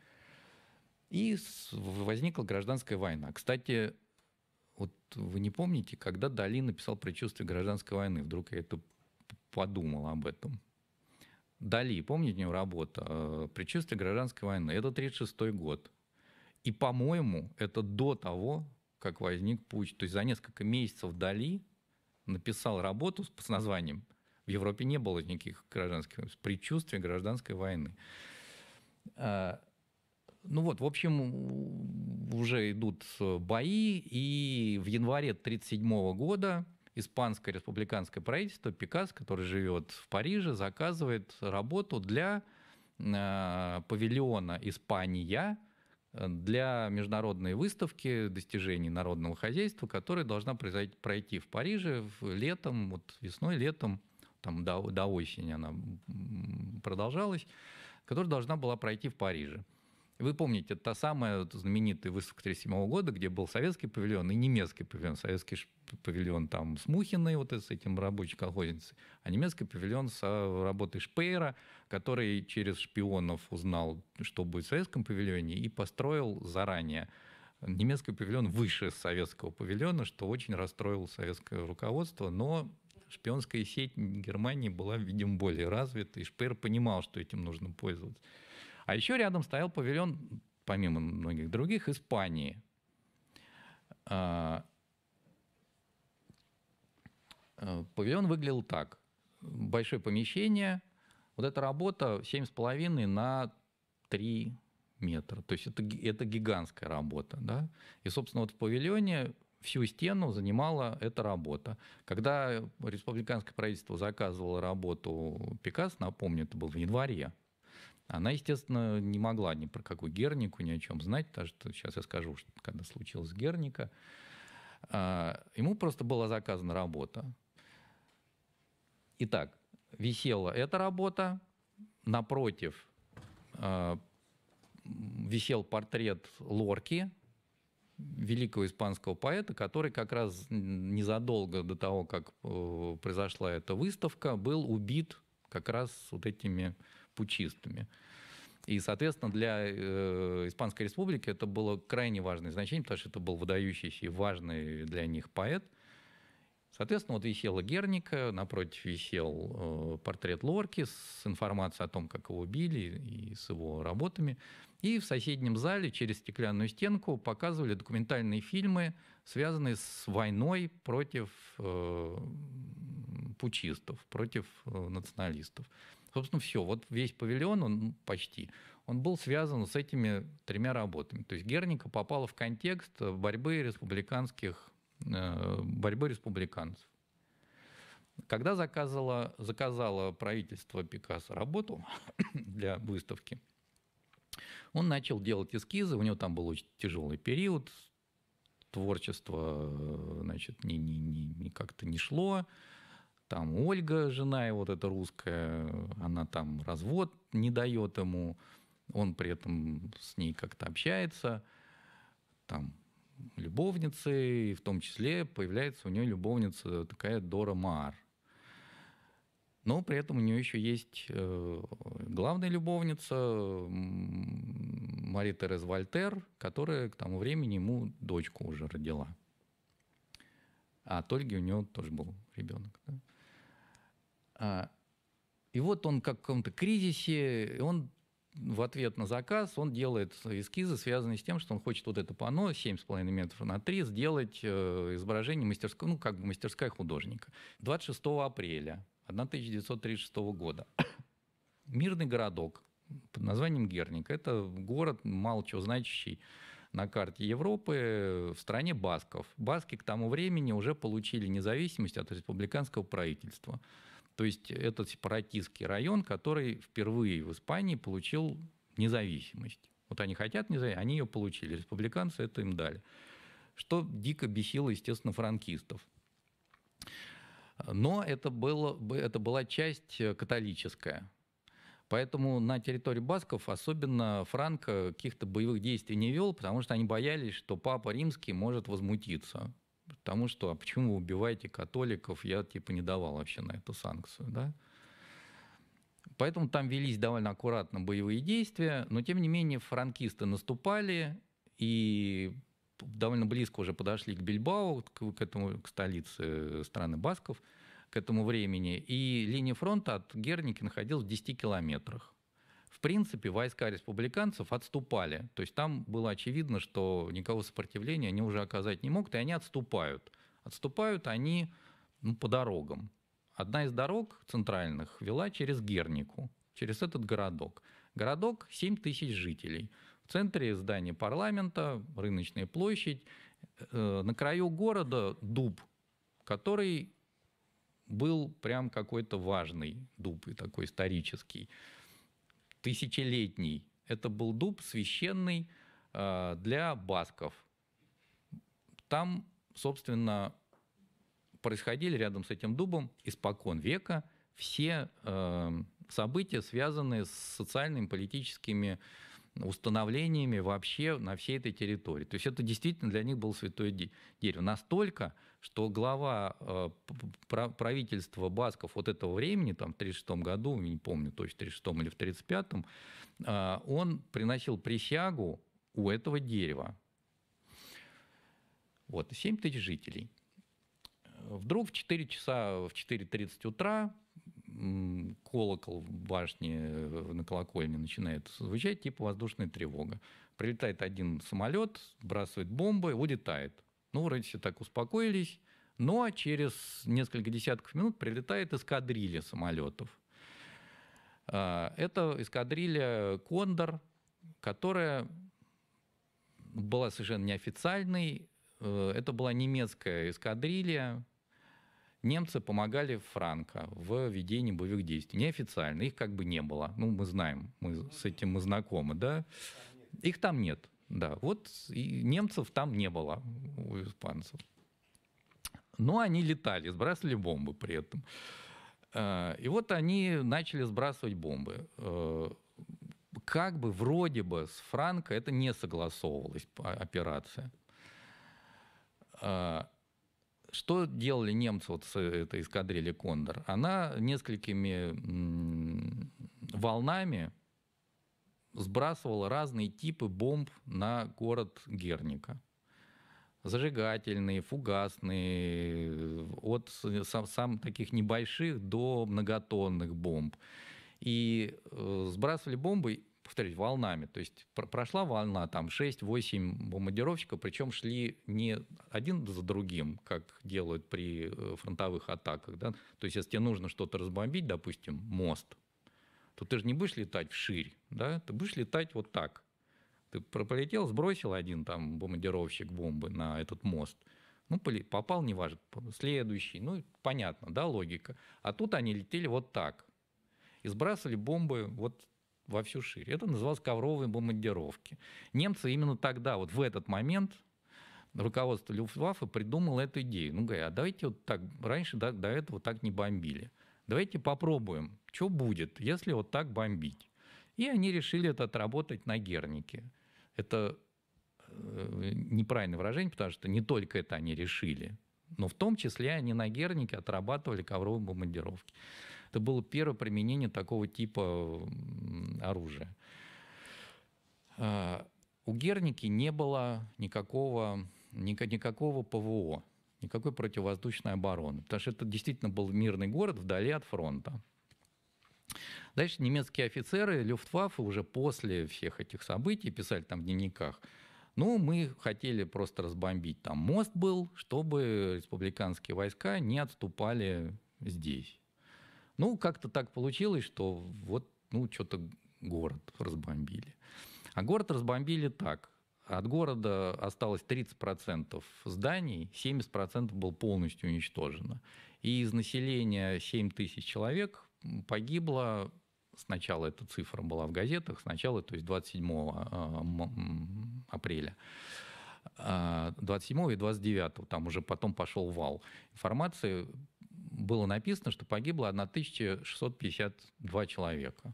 И возникла гражданская война. Кстати, вот вы не помните, когда Дали написал предчувствие гражданской войны, вдруг я это подумал об этом. Дали, помните у него работа э, «Предчувствие гражданской войны». Это 1936 год. И, по-моему, это до того, как возник путь. То есть за несколько месяцев Дали написал работу с названием «В Европе не было никаких гражданских войн», «Предчувствие гражданской войны». А, ну вот, в общем, уже идут э, бои, и в январе 1937 года испанское республиканское правительство Пикас, который живет в Париже, заказывает работу для э, павильона «Испания», Э, для международной выставки достижений народного хозяйства, которая должна пройти в Париже летом, вот весной, летом, там до, до осени она продолжалась, которая должна была пройти в Париже. Вы помните, та самая знаменитая выставка 1937 года, где был советский павильон и немецкий павильон. Советский павильон там с Мухиной, вот с этим рабочей колхозницей, а немецкий павильон с работой Шпейра, который через шпионов узнал, что будет в советском павильоне, и построил заранее немецкий павильон выше советского павильона, что очень расстроило советское руководство, но шпионская сеть Германии была, видимо, более развита, и Шпеер понимал, что этим нужно пользоваться. А еще рядом стоял павильон, помимо многих других, Испании. А, э, павильон выглядел так. Большое помещение. Вот эта работа 7,5 на 3 метра. То есть это, это гигантская работа. Да? И, собственно, вот в павильоне всю стену занимала эта работа. Когда республиканское правительство заказывало работу Пикассо, напомню, это был в январе она, естественно, не могла ни про какую Гернику, ни о чем знать, потому что сейчас я скажу, что когда случилась Герника, а, ему просто была заказана работа. Итак, висела эта работа, напротив а, висел портрет Лорки, великого испанского поэта, который как раз незадолго до того, как э, произошла эта выставка, был убит как раз вот этими пучистыми. И, соответственно, для э, Испанской Республики это было крайне важное значение, потому что это был выдающийся и важный для них поэт. Соответственно, вот висела Герника, напротив висел э, портрет Лорки с информацией о том, как его били и с его работами. И в соседнем зале через стеклянную стенку показывали документальные фильмы, связанные с войной против э, пучистов, против э, националистов. Собственно, все. Вот весь павильон, он ну, почти, он был связан с этими тремя работами. То есть Герника попала в контекст борьбы республиканских, э, борьбы республиканцев. Когда заказала заказало правительство Пикассо работу [COUGHS] для выставки, он начал делать эскизы, у него там был очень тяжелый период, творчество э, значит, не, не, не как-то не шло, там Ольга, жена его, вот эта русская, она там развод не дает ему, он при этом с ней как-то общается, там любовницы, и в том числе появляется у нее любовница такая Дора Мар, Но при этом у нее еще есть э, главная любовница Мари Терез Вольтер, которая к тому времени ему дочку уже родила. А от Ольги у него тоже был ребенок. Да? А, и вот он как в каком-то кризисе, он в ответ на заказ он делает эскизы, связанные с тем, что он хочет вот это панно 7,5 метров на 3 сделать э, изображение мастерского, ну, как бы мастерская художника. 26 апреля 1936 года. [COUGHS] Мирный городок под названием Герник. Это город, мало чего значащий на карте Европы, в стране басков. Баски к тому времени уже получили независимость от республиканского правительства. То есть это сепаратистский район, который впервые в Испании получил независимость. Вот они хотят независимость, они ее получили. Республиканцы это им дали. Что дико бесило, естественно, франкистов. Но это, было, это была часть э, католическая. Поэтому на территории басков особенно Франко э, каких-то боевых действий не вел, потому что они боялись, что папа римский может возмутиться тому, что а почему вы убиваете католиков, я типа не давал вообще на эту санкцию, да. Поэтому там велись довольно аккуратно боевые действия, но тем не менее франкисты наступали и довольно близко уже подошли к Бильбао, к, к, этому, к столице э, страны Басков к этому времени, и линия фронта от Герники находилась в 10 километрах в принципе, войска республиканцев отступали. То есть там было очевидно, что никого сопротивления они уже оказать не могут, и они отступают. Отступают они ну, по дорогам. Одна из дорог центральных вела через Гернику, через этот городок. Городок 7 тысяч жителей. В центре здания парламента, рыночная площадь. Э, на краю города дуб, который был прям какой-то важный дуб и такой исторический тысячелетний. Это был дуб священный а, для басков. Там, собственно, происходили рядом с этим дубом испокон века все а, события, связанные с социальными, политическими установлениями вообще на всей этой территории. То есть это действительно для них был святое дерево. Настолько, что глава э, правительства Басков вот этого времени, там, в 1936 году, не помню точно, в 1936 или в 1935, э, он приносил присягу у этого дерева. Вот, 7 тысяч жителей. Э, вдруг в 4 часа, в 4.30 утра колокол в башне э, на колокольне начинает звучать, типа воздушная тревога. Прилетает один самолет, бросает бомбы, улетает. Ну, вроде все так успокоились, но через несколько десятков минут прилетает эскадрилья самолетов. А, это эскадрилья «Кондор», которая была совершенно неофициальной. Э, это была немецкая эскадрилья, немцы помогали Франко в ведении боевых действий. Неофициально, их как бы не было. Ну, мы знаем, мы с этим мы знакомы, да. Их там нет, да. Вот и немцев там не было у испанцев. Но они летали, сбрасывали бомбы при этом. Э, и вот они начали сбрасывать бомбы. Э, как бы вроде бы с Франко это не согласовывалась операция. Э, что делали немцы вот с этой эскадрильей «Кондор»? Она несколькими волнами сбрасывала разные типы бомб на город Герника. Зажигательные, фугасные, от сам, сам таких небольших до многотонных бомб. И э, сбрасывали бомбы повторюсь, волнами. То есть прошла волна, там 6-8 бомбардировщиков, причем шли не один за другим, как делают при э, фронтовых атаках. Да? То есть если тебе нужно что-то разбомбить, допустим, мост, то ты же не будешь летать вширь, да? ты будешь летать вот так. Ты пролетел, сбросил один там бомбардировщик бомбы на этот мост, ну, попал, неважно, следующий, ну, понятно, да, логика. А тут они летели вот так, и сбрасывали бомбы вот во всю шире. Это называлось ковровые бомбардировки. Немцы именно тогда, вот в этот момент, руководство Люфтваффе придумало эту идею. Ну, говорят, а давайте вот так, раньше до, до этого так не бомбили. Давайте попробуем, что будет, если вот так бомбить. И они решили это отработать на Гернике. Это э, неправильное выражение, потому что не только это они решили, но в том числе они на Гернике отрабатывали ковровые бомбардировки. Это было первое применение такого типа оружия. А, у Герники не было никакого, никакого ПВО, никакой противовоздушной обороны, потому что это действительно был мирный город вдали от фронта. Дальше немецкие офицеры Люфтваффе уже после всех этих событий писали там в дневниках, ну, мы хотели просто разбомбить там мост был, чтобы республиканские войска не отступали здесь. Ну, как-то так получилось, что вот, ну, что-то город разбомбили. А город разбомбили так. От города осталось 30% зданий, 70% было полностью уничтожено. И из населения 7 тысяч человек погибло, сначала эта цифра была в газетах, сначала, то есть 27 а, апреля. 27 а, и 29, там уже потом пошел вал информации, было написано, что погибло 1652 человека.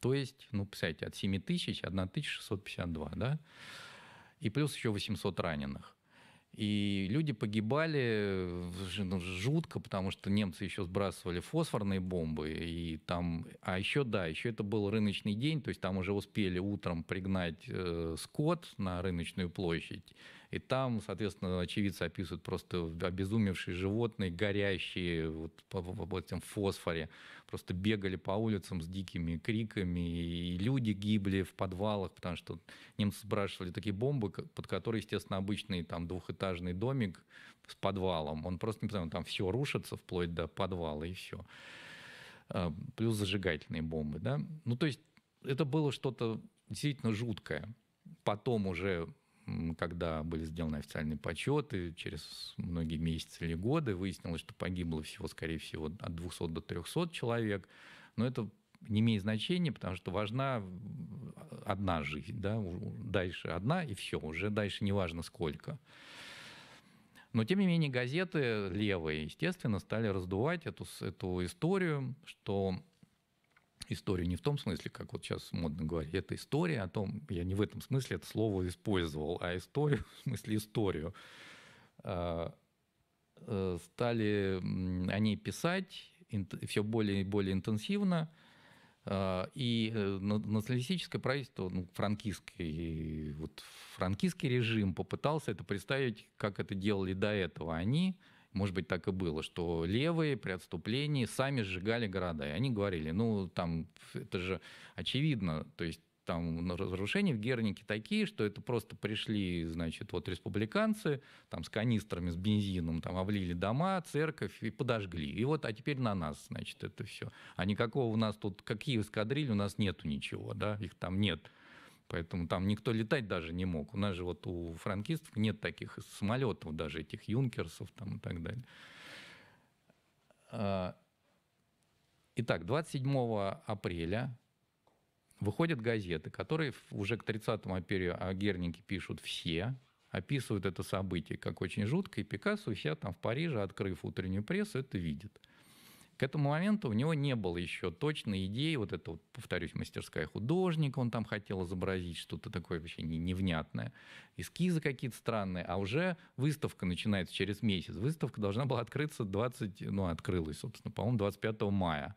То есть, ну, представляете, от 7 тысяч 1652, да? И плюс еще 800 раненых. И люди погибали ну, жутко, потому что немцы еще сбрасывали фосфорные бомбы. И там... А еще, да, еще это был рыночный день, то есть там уже успели утром пригнать э, скот на рыночную площадь и там, соответственно, очевидцы описывают просто обезумевшие животные, горящие вот по, по, по этим фосфоре, просто бегали по улицам с дикими криками, и люди гибли в подвалах, потому что немцы спрашивали такие бомбы, под которые, естественно, обычный там двухэтажный домик с подвалом, он просто, не знаю, там все рушится вплоть до подвала и все. А, плюс зажигательные бомбы, да. Ну, то есть это было что-то действительно жуткое. Потом уже когда были сделаны официальные почеты, через многие месяцы или годы выяснилось, что погибло всего, скорее всего, от 200 до 300 человек. Но это не имеет значения, потому что важна одна жизнь, да, дальше одна и все, уже дальше не важно сколько. Но, тем не менее, газеты левые, естественно, стали раздувать эту, эту историю, что историю не в том смысле, как вот сейчас модно говорить, это история о том, я не в этом смысле это слово использовал, а историю, [LAUGHS] в смысле историю, а, э, стали о ней писать все более и более интенсивно, а, и э, националистическое правительство, ну, франкистский, вот франкистский режим попытался это представить, как это делали до этого они – может быть, так и было, что левые при отступлении сами сжигали города. И они говорили, ну, там, это же очевидно, то есть там разрушения в Гернике такие, что это просто пришли, значит, вот республиканцы там с канистрами, с бензином, там облили дома, церковь и подожгли. И вот, а теперь на нас, значит, это все. А никакого у нас тут, какие эскадрильи, у нас нету ничего, да, их там нет. Поэтому там никто летать даже не мог. У нас же вот у франкистов нет таких самолетов, даже этих юнкерсов там и так далее. А, итак, 27 апреля выходят газеты, которые уже к 30 апреля о Гернике пишут все, описывают это событие как очень жуткое, и Пикассо у себя там в Париже, открыв утреннюю прессу, это видит – к этому моменту у него не было еще точной идеи, вот это, вот, повторюсь, мастерская художник, он там хотел изобразить что-то такое вообще невнятное, эскизы какие-то странные, а уже выставка начинается через месяц. Выставка должна была открыться 20, ну, открылась, собственно, по-моему, 25 мая.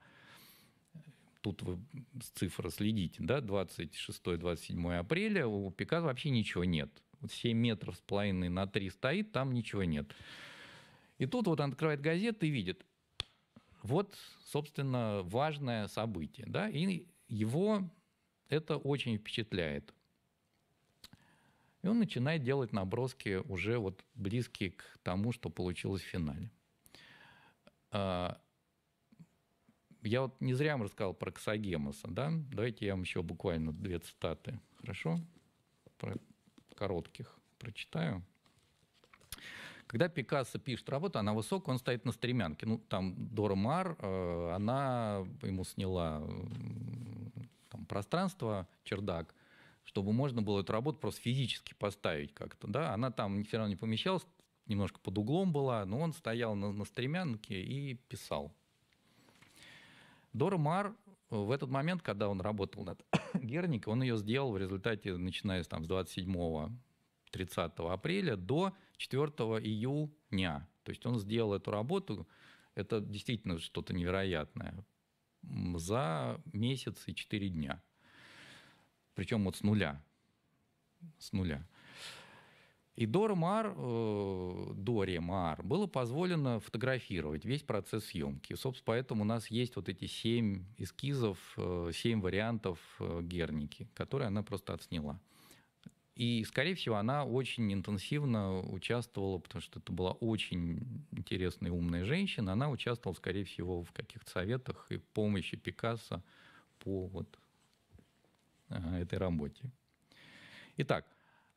Тут вы с цифры следите, да, 26-27 апреля у Пикассо вообще ничего нет. Вот 7 метров с половиной на 3 стоит, там ничего нет. И тут вот он открывает газеты и видит, вот, собственно, важное событие. Да? И его это очень впечатляет. И он начинает делать наброски уже вот близкие к тому, что получилось в финале. А, я вот не зря вам рассказал про Ксагемоса, да? Давайте я вам еще буквально две цитаты, хорошо? Про коротких прочитаю. Когда Пикассо пишет работу, она высокая, он стоит на стремянке. Ну, там Дормар, э, она ему сняла э, там, пространство, чердак, чтобы можно было эту работу просто физически поставить как-то. Да? Она там все равно не помещалась, немножко под углом была, но он стоял на, на стремянке и писал. Дормар э, в этот момент, когда он работал над [COUGHS] Герником, он ее сделал в результате, начиная с, там, с 27 30 апреля до 4 июня. То есть он сделал эту работу, это действительно что-то невероятное, за месяц и 4 дня. Причем вот с нуля. С нуля. И Дора Мар, э, Доре Мар было позволено фотографировать весь процесс съемки. собственно, поэтому у нас есть вот эти семь эскизов, э, семь вариантов э, Герники, которые она просто отсняла. И, скорее всего, она очень интенсивно участвовала, потому что это была очень интересная и умная женщина. Она участвовала, скорее всего, в каких-то советах и помощи Пикассо по вот а, этой работе. Итак,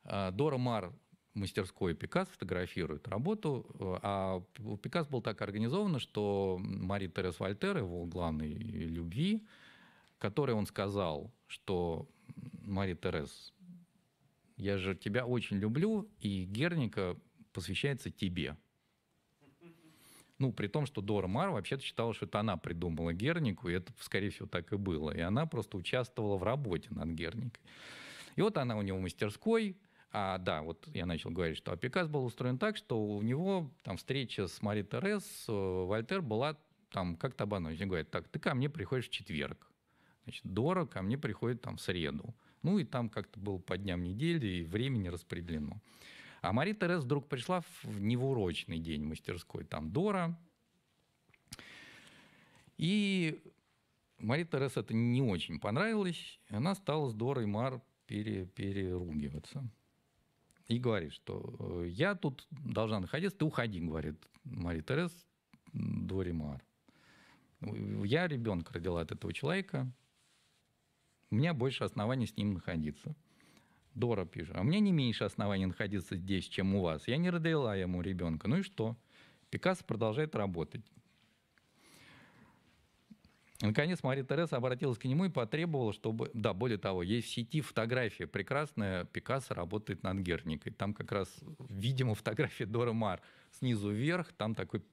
а, Дора Мар мастерской Пикас фотографирует работу, э, а у Пикас был так организовано, что Мари Терес Вольтер, его главной любви, которой он сказал, что Мари Терес я же тебя очень люблю, и Герника посвящается тебе. Ну, при том, что Дора Мар вообще-то считала, что это она придумала Гернику, и это, скорее всего, так и было. И она просто участвовала в работе над Герникой. И вот она у него в мастерской, а, да, вот я начал говорить, что Апикас был устроен так, что у него там встреча с Мари Терес, э, Вольтер была там как-то обмануть. Он говорит, так, ты ко мне приходишь в четверг. Значит, Дора ко мне приходит там в среду. Ну и там как-то было по дням недели и времени распределено. А Мария Тереза вдруг пришла в невурочный день мастерской там Дора. И Мария Тереза это не очень понравилось. Она стала с Дорой Мар пере, переругиваться. И говорит, что э, я тут должна находиться, ты уходи, говорит Мария Тереза Доре Мар. Я ребенка родила от этого человека, у меня больше оснований с ним находиться. Дора пишет, а у меня не меньше оснований находиться здесь, чем у вас. Я не родила ему ребенка. Ну и что? Пикассо продолжает работать. Наконец, Мария Тереса обратилась к нему и потребовала, чтобы... Да, более того, есть в сети фотография прекрасная, Пикассо работает над Герникой. Там как раз, видимо, фотография Дора Мар снизу вверх, там такой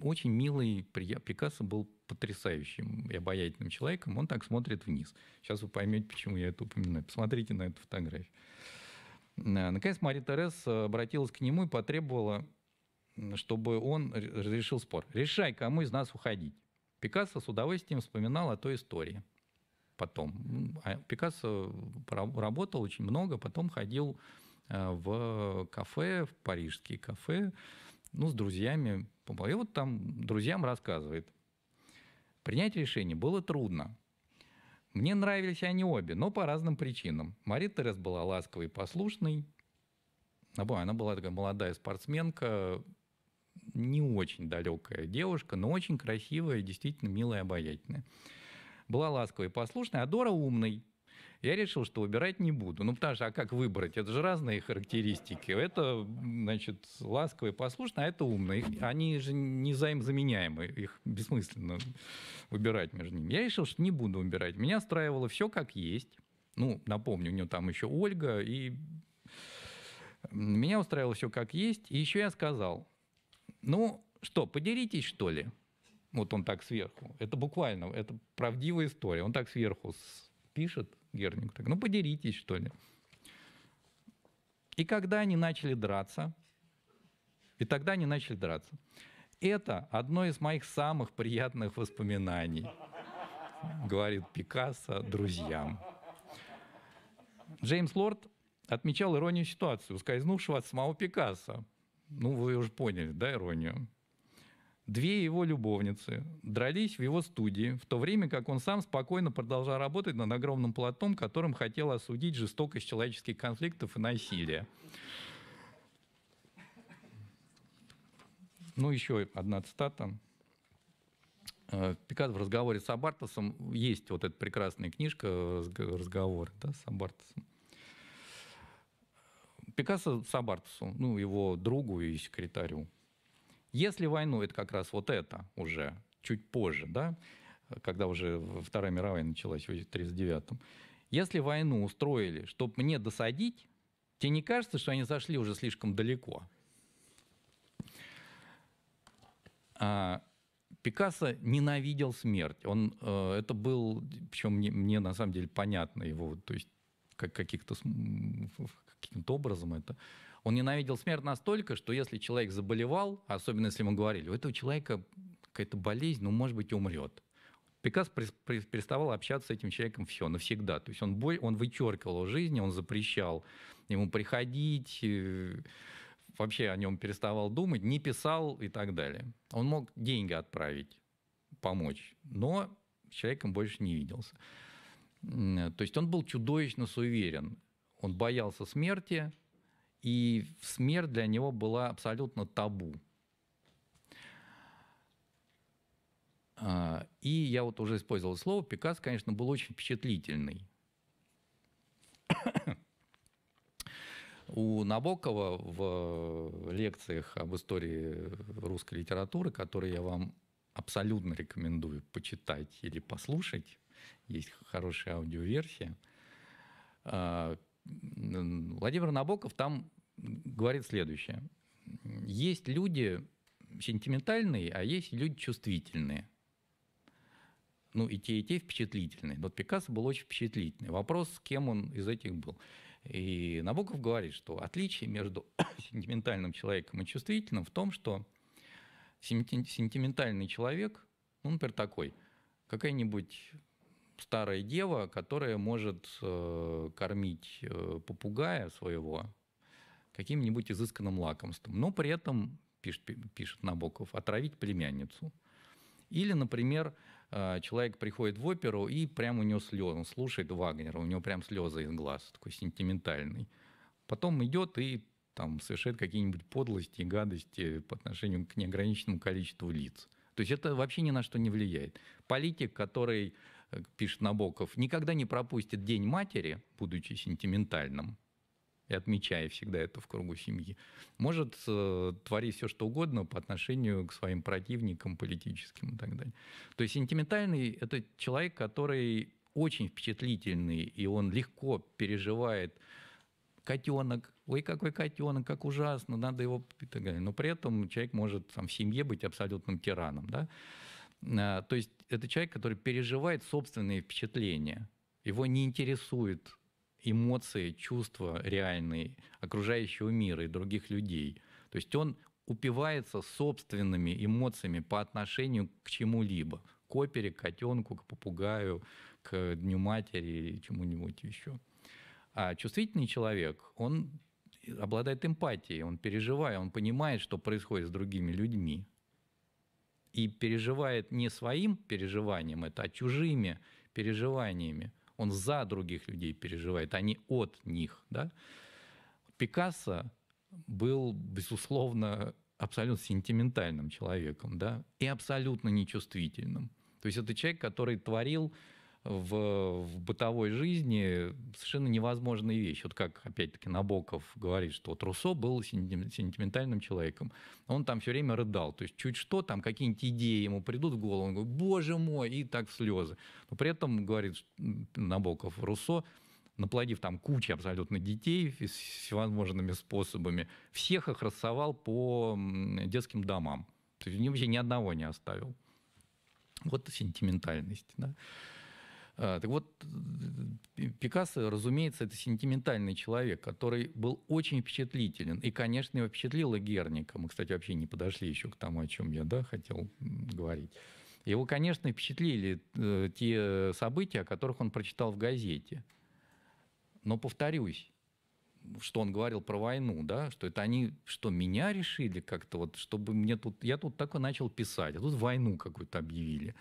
очень милый Пикассо был потрясающим и обаятельным человеком. Он так смотрит вниз. Сейчас вы поймете, почему я это упоминаю. Посмотрите на эту фотографию. Наконец, Мария Терес обратилась к нему и потребовала, чтобы он разрешил спор. «Решай, кому из нас уходить». Пикассо с удовольствием вспоминал о той истории потом. А Пикассо работал очень много, потом ходил э, в кафе, в парижские кафе, ну, с друзьями. И вот там друзьям рассказывает. Принять решение было трудно. Мне нравились они обе, но по разным причинам. Мария Терес была ласковой и послушной. Она была такая молодая спортсменка, не очень далекая девушка, но очень красивая, действительно милая обаятельная. Была ласковой и послушной, а Дора умной – я решил, что выбирать не буду. Ну, потому что, а как выбрать? Это же разные характеристики. Это, значит, ласковые, послушные, а это умные. Они же не взаимозаменяемы. Их бессмысленно выбирать между ними. Я решил, что не буду выбирать. Меня устраивало все как есть. Ну, напомню, у него там еще Ольга, и меня устраивало все как есть. И еще я сказал, ну что, поделитесь, что ли? Вот он так сверху. Это буквально, это правдивая история. Он так сверху пишет. Гернику, так, ну подеритесь, что ли. И когда они начали драться, и тогда они начали драться. Это одно из моих самых приятных воспоминаний, говорит Пикассо друзьям. Джеймс Лорд отмечал иронию ситуации, ускользнувшего от самого Пикассо. Ну, вы уже поняли, да, иронию? Две его любовницы дрались в его студии, в то время как он сам спокойно продолжал работать над огромным платом, которым хотел осудить жестокость человеческих конфликтов и насилия. Ну, еще одна цитата. Э, Пикассо в разговоре с Абартосом есть вот эта прекрасная книжка «Разговор» да, с Абартосом. Пикассо с Абартосом, ну, его другу и секретарю. Если войну, это как раз вот это уже, чуть позже, да, когда уже Вторая мировая началась в 1939-м. Если войну устроили, чтобы мне досадить, тебе не кажется, что они зашли уже слишком далеко? А, Пикассо ненавидел смерть. Он, э, это был, причем мне, мне на самом деле понятно его, то есть как, каких-то каким-то образом это он ненавидел смерть настолько, что если человек заболевал, особенно если ему говорили, у этого человека какая-то болезнь, ну, может быть, умрет. Пикас переставал общаться с этим человеком все, навсегда. То есть он, бой, он вычеркивал его жизни, он запрещал ему приходить, э, вообще о нем переставал думать, не писал и так далее. Он мог деньги отправить, помочь, но с человеком больше не виделся. То есть он был чудовищно суверен. Он боялся смерти, и смерть для него была абсолютно табу. А, и я вот уже использовал слово, Пикас конечно, был очень впечатлительный. У Набокова в лекциях об истории русской литературы, которые я вам абсолютно рекомендую почитать или послушать, есть хорошая аудиоверсия, а, Владимир Набоков там говорит следующее. Есть люди сентиментальные, а есть люди чувствительные. Ну, и те, и те впечатлительные. Но Пикассо был очень впечатлительный. Вопрос, с кем он из этих был. И Набоков говорит, что отличие между [COUGHS] сентиментальным человеком и чувствительным в том, что сентиментальный человек, ну, например, такой, какая-нибудь старая дева, которая может э, кормить э, попугая своего каким-нибудь изысканным лакомством, но при этом, пишет, пишет Набоков, отравить племянницу. Или, например, э, человек приходит в оперу, и прямо у него слезы, он слушает Вагнера, у него прям слезы из глаз, такой сентиментальный. Потом идет и там, совершает какие-нибудь подлости и гадости по отношению к неограниченному количеству лиц. То есть это вообще ни на что не влияет. Политик, который Э, пишет Набоков, никогда не пропустит День матери, будучи сентиментальным, и отмечая всегда это в кругу семьи, может э, творить все, что угодно по отношению к своим противникам политическим и так далее. То есть сентиментальный – это человек, который очень впечатлительный, и он легко переживает котенок, ой, какой котенок, как ужасно, надо его и Но при этом человек может там, в семье быть абсолютным тираном. Да? А, то есть это человек, который переживает собственные впечатления. Его не интересуют эмоции, чувства реальные окружающего мира и других людей. То есть он упивается собственными эмоциями по отношению к чему-либо. К опере, к котенку, к попугаю, к Дню матери и чему-нибудь еще. А чувствительный человек, он обладает эмпатией, он переживает, он понимает, что происходит с другими людьми и переживает не своим переживанием это, а чужими переживаниями. Он за других людей переживает, а не от них. Да? Пикассо был, безусловно, абсолютно сентиментальным человеком да? и абсолютно нечувствительным. То есть это человек, который творил в, в бытовой жизни совершенно невозможные вещи. Вот как, опять-таки, Набоков говорит, что вот Руссо был сентиментальным человеком. Он там все время рыдал. То есть чуть что, там какие-нибудь идеи ему придут в голову, он говорит, боже мой, и так в слезы. Но при этом, говорит Набоков, Руссо наплодив там кучу абсолютно детей с всевозможными способами, всех их рассовал по детским домам. То есть вообще ни одного не оставил. Вот сентиментальность. Да? А, так вот, Пикассо, разумеется, это сентиментальный человек, который был очень впечатлителен. И, конечно, его впечатлила Герника. Мы, кстати, вообще не подошли еще к тому, о чем я да, хотел говорить. Его, конечно, впечатлили э, те события, о которых он прочитал в газете. Но, повторюсь, что он говорил про войну, да, что это они, что меня решили как-то, вот, чтобы мне тут, я тут так и начал писать, а тут войну какую-то объявили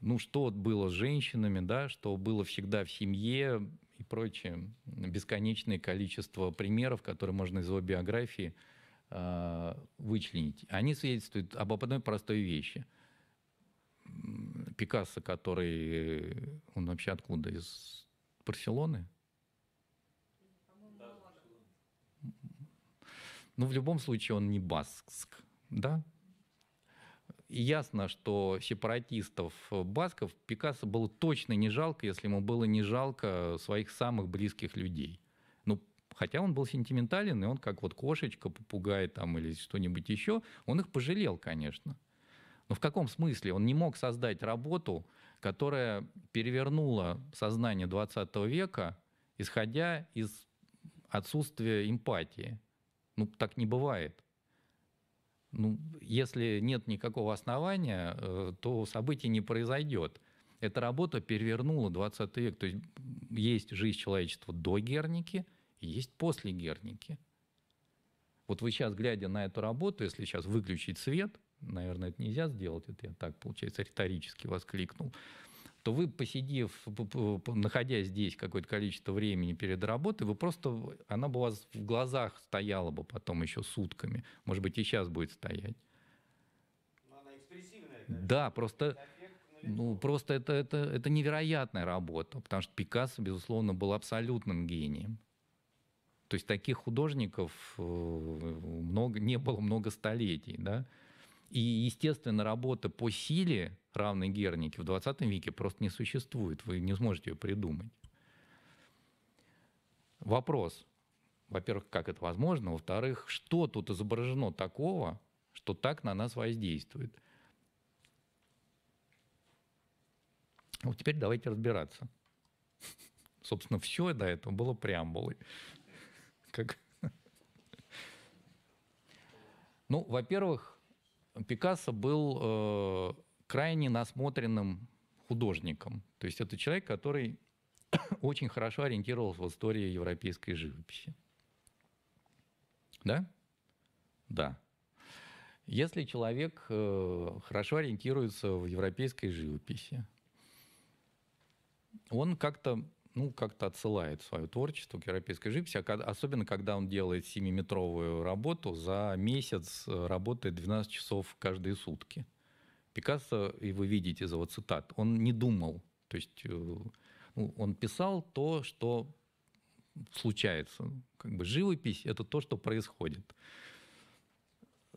ну, что было с женщинами, да, что было всегда в семье и прочее. Бесконечное количество примеров, которые можно из его биографии э, а, вычленить. Они свидетельствуют об одной простой вещи. Пикассо, который... Он вообще откуда? Из Барселоны? Ну, в любом случае, он не баск, да? ясно, что сепаратистов э, басков Пикассо было точно не жалко, если ему было не жалко своих самых близких людей. Ну, хотя он был сентиментален, и он как вот кошечка, попугай там или что-нибудь еще, он их пожалел, конечно. Но в каком смысле? Он не мог создать работу, которая перевернула сознание 20 века, исходя из отсутствия эмпатии. Ну, так не бывает. Ну, если нет никакого основания, э, то событие не произойдет. Эта работа перевернула 20 век. То есть есть жизнь человечества до Герники, есть после Герники. Вот вы сейчас, глядя на эту работу, если сейчас выключить свет, наверное, это нельзя сделать, это я так, получается, риторически воскликнул, то вы, посидев, находясь здесь какое-то количество времени перед работой, вы просто, она бы у вас в глазах стояла бы потом еще сутками. Может быть, и сейчас будет стоять. Но ну, она экспрессивная. Да, просто... Ну, просто это, это, это невероятная работа, потому что Пикассо, безусловно, был абсолютным гением. То есть таких художников э, много, не было много столетий, да? И, естественно, работа по силе равной Гернике в 20 веке просто не существует. Вы не сможете ее придумать. Вопрос. Во-первых, как это возможно? Во-вторых, что тут изображено такого, что так на нас воздействует? Вот теперь давайте разбираться. Собственно, все до этого было преамбулой. Как... Ну, во-первых, Пикассо был э, крайне насмотренным художником. То есть это человек, который [COUGHS] очень хорошо ориентировался в истории европейской живописи. Да? Да. Если человек э, хорошо ориентируется в европейской живописи, он как-то ну, как-то отсылает свое творчество к европейской живописи, особенно когда он делает 7-метровую работу, за месяц э, работает 12 часов каждые сутки. Пикассо, и вы видите из его цитат, он не думал, то есть э, ну, он писал то, что случается. Как бы живопись — это то, что происходит.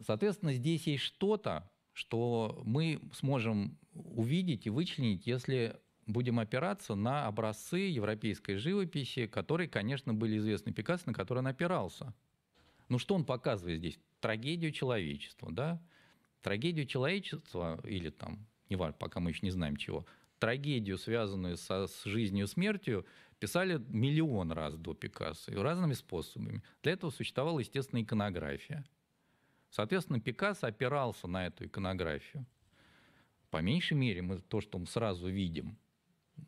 Соответственно, здесь есть что-то, что мы сможем увидеть и вычленить, если будем опираться на образцы европейской живописи, которые, конечно, были известны Пикассо, на которые он опирался. Ну что он показывает здесь? Трагедию человечества, да? Трагедию человечества, или там, не важно, пока мы еще не знаем чего, трагедию, связанную со, с жизнью и смертью, писали миллион раз до Пикассо, и разными способами. Для этого существовала, естественно, иконография. Соответственно, Пикассо опирался на эту иконографию. По меньшей мере, мы то, что мы сразу видим –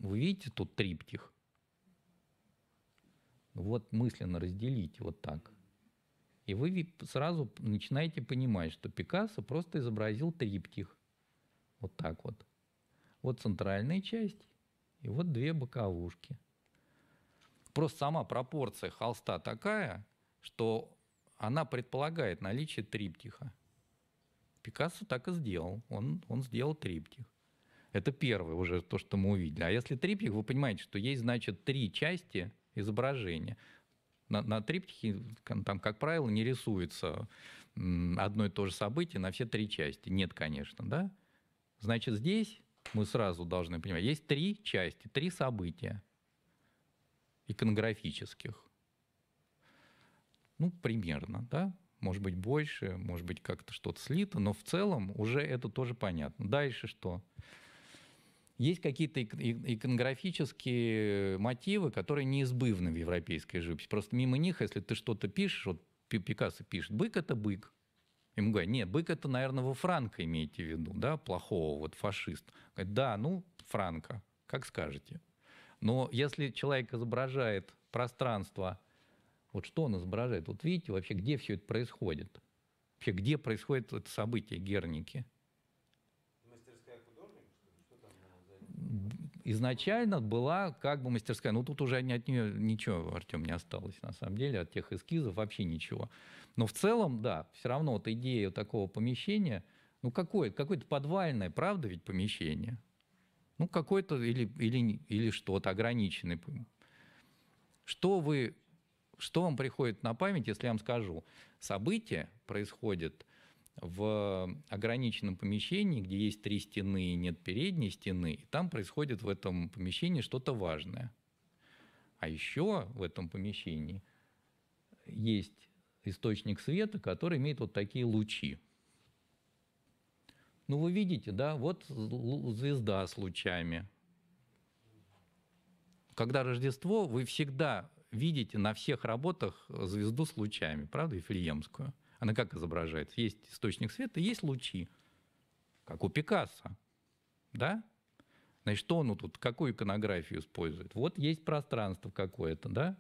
вы видите тут триптих? Вот мысленно разделите вот так. И вы сразу начинаете понимать, что Пикассо просто изобразил триптих. Вот так вот. Вот центральная часть и вот две боковушки. Просто сама пропорция холста такая, что она предполагает наличие триптиха. Пикассо так и сделал. Он, он сделал триптих. Это первое уже то, что мы увидели. А если триптих, вы понимаете, что есть, значит, три части изображения. На, на триптихе там, как правило, не рисуется одно и то же событие на все три части. Нет, конечно, да? Значит, здесь мы сразу должны понимать, есть три части, три события иконографических. Ну, примерно, да? Может быть, больше, может быть, как-то что-то слито, но в целом уже это тоже понятно. Дальше что? Есть какие-то иконографические мотивы, которые неизбывны в европейской живописи. Просто мимо них, если ты что-то пишешь, вот Пикассо пишет, бык – это бык. Ему говорят, нет, бык – это, наверное, вы Франка имеете в виду, да, плохого, вот фашист. Говорит, да, ну, Франка, как скажете. Но если человек изображает пространство, вот что он изображает? Вот видите вообще, где все это происходит? Вообще, где происходит это событие Герники? изначально была как бы мастерская. Ну, тут уже от нее ничего, Артем, не осталось, на самом деле, от тех эскизов вообще ничего. Но в целом, да, все равно вот идея такого помещения, ну, какое-то подвальное, правда ведь, помещение? Ну, какое-то или, или, или что-то ограниченное. Что вы, что вам приходит на память, если я вам скажу? Событие происходит – в ограниченном помещении, где есть три стены и нет передней стены, и там происходит в этом помещении что-то важное. А еще в этом помещении есть источник света, который имеет вот такие лучи. Ну, вы видите, да, вот звезда с лучами. Когда Рождество, вы всегда видите на всех работах звезду с лучами, правда, Ифлеемскую. Она как изображается? Есть источник света, есть лучи, как у Пикассо. Да? Значит, что он тут, какую иконографию использует? Вот есть пространство какое-то, да?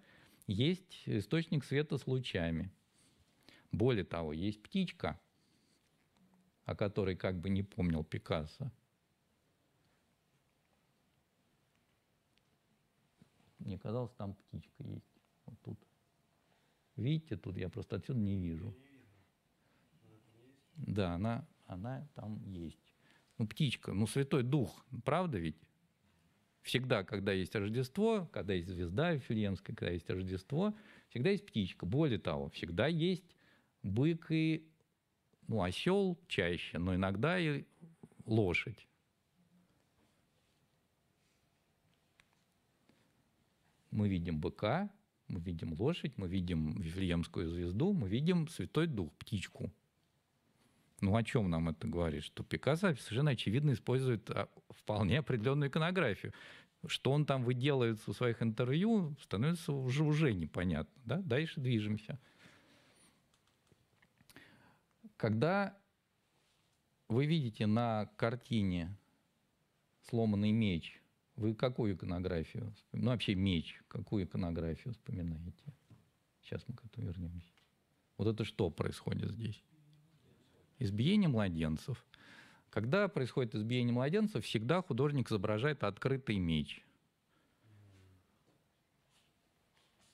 Есть источник света с лучами. Более того, есть птичка, о которой как бы не помнил Пикассо. Мне казалось, там птичка есть. Вот тут. Видите, тут я просто отсюда не вижу. Да, она, она там есть. Ну, птичка, ну, Святой Дух, правда ведь? Всегда, когда есть Рождество, когда есть звезда Вифлеемская, когда есть Рождество, всегда есть птичка. Более того, всегда есть бык и ну, осел чаще, но иногда и лошадь. Мы видим быка, мы видим лошадь, мы видим Вифлеемскую звезду, мы видим Святой Дух, птичку – ну о чем нам это говорит? Что Пикассо совершенно очевидно использует а, вполне определенную иконографию. Что он там выделывает у своих интервью, становится уже, уже непонятно. Да? Дальше движемся. Когда вы видите на картине сломанный меч, вы какую иконографию, ну вообще меч, какую иконографию вспоминаете? Сейчас мы к этому вернемся. Вот это что происходит здесь? избиение младенцев. Когда происходит избиение младенцев, всегда художник изображает открытый меч.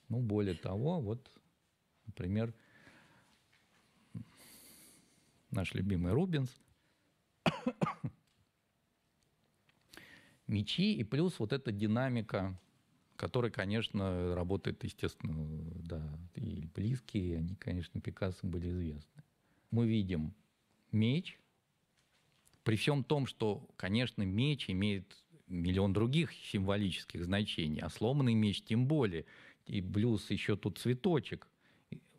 Ну, более того, вот, например, наш любимый Рубинс. Мечи и плюс вот эта динамика, которая, конечно, работает, естественно, да, и близкие, они, конечно, Пикассо были известны. Мы видим меч, при всем том, что, конечно, меч имеет миллион других символических значений, а сломанный меч тем более. И блюз еще тут цветочек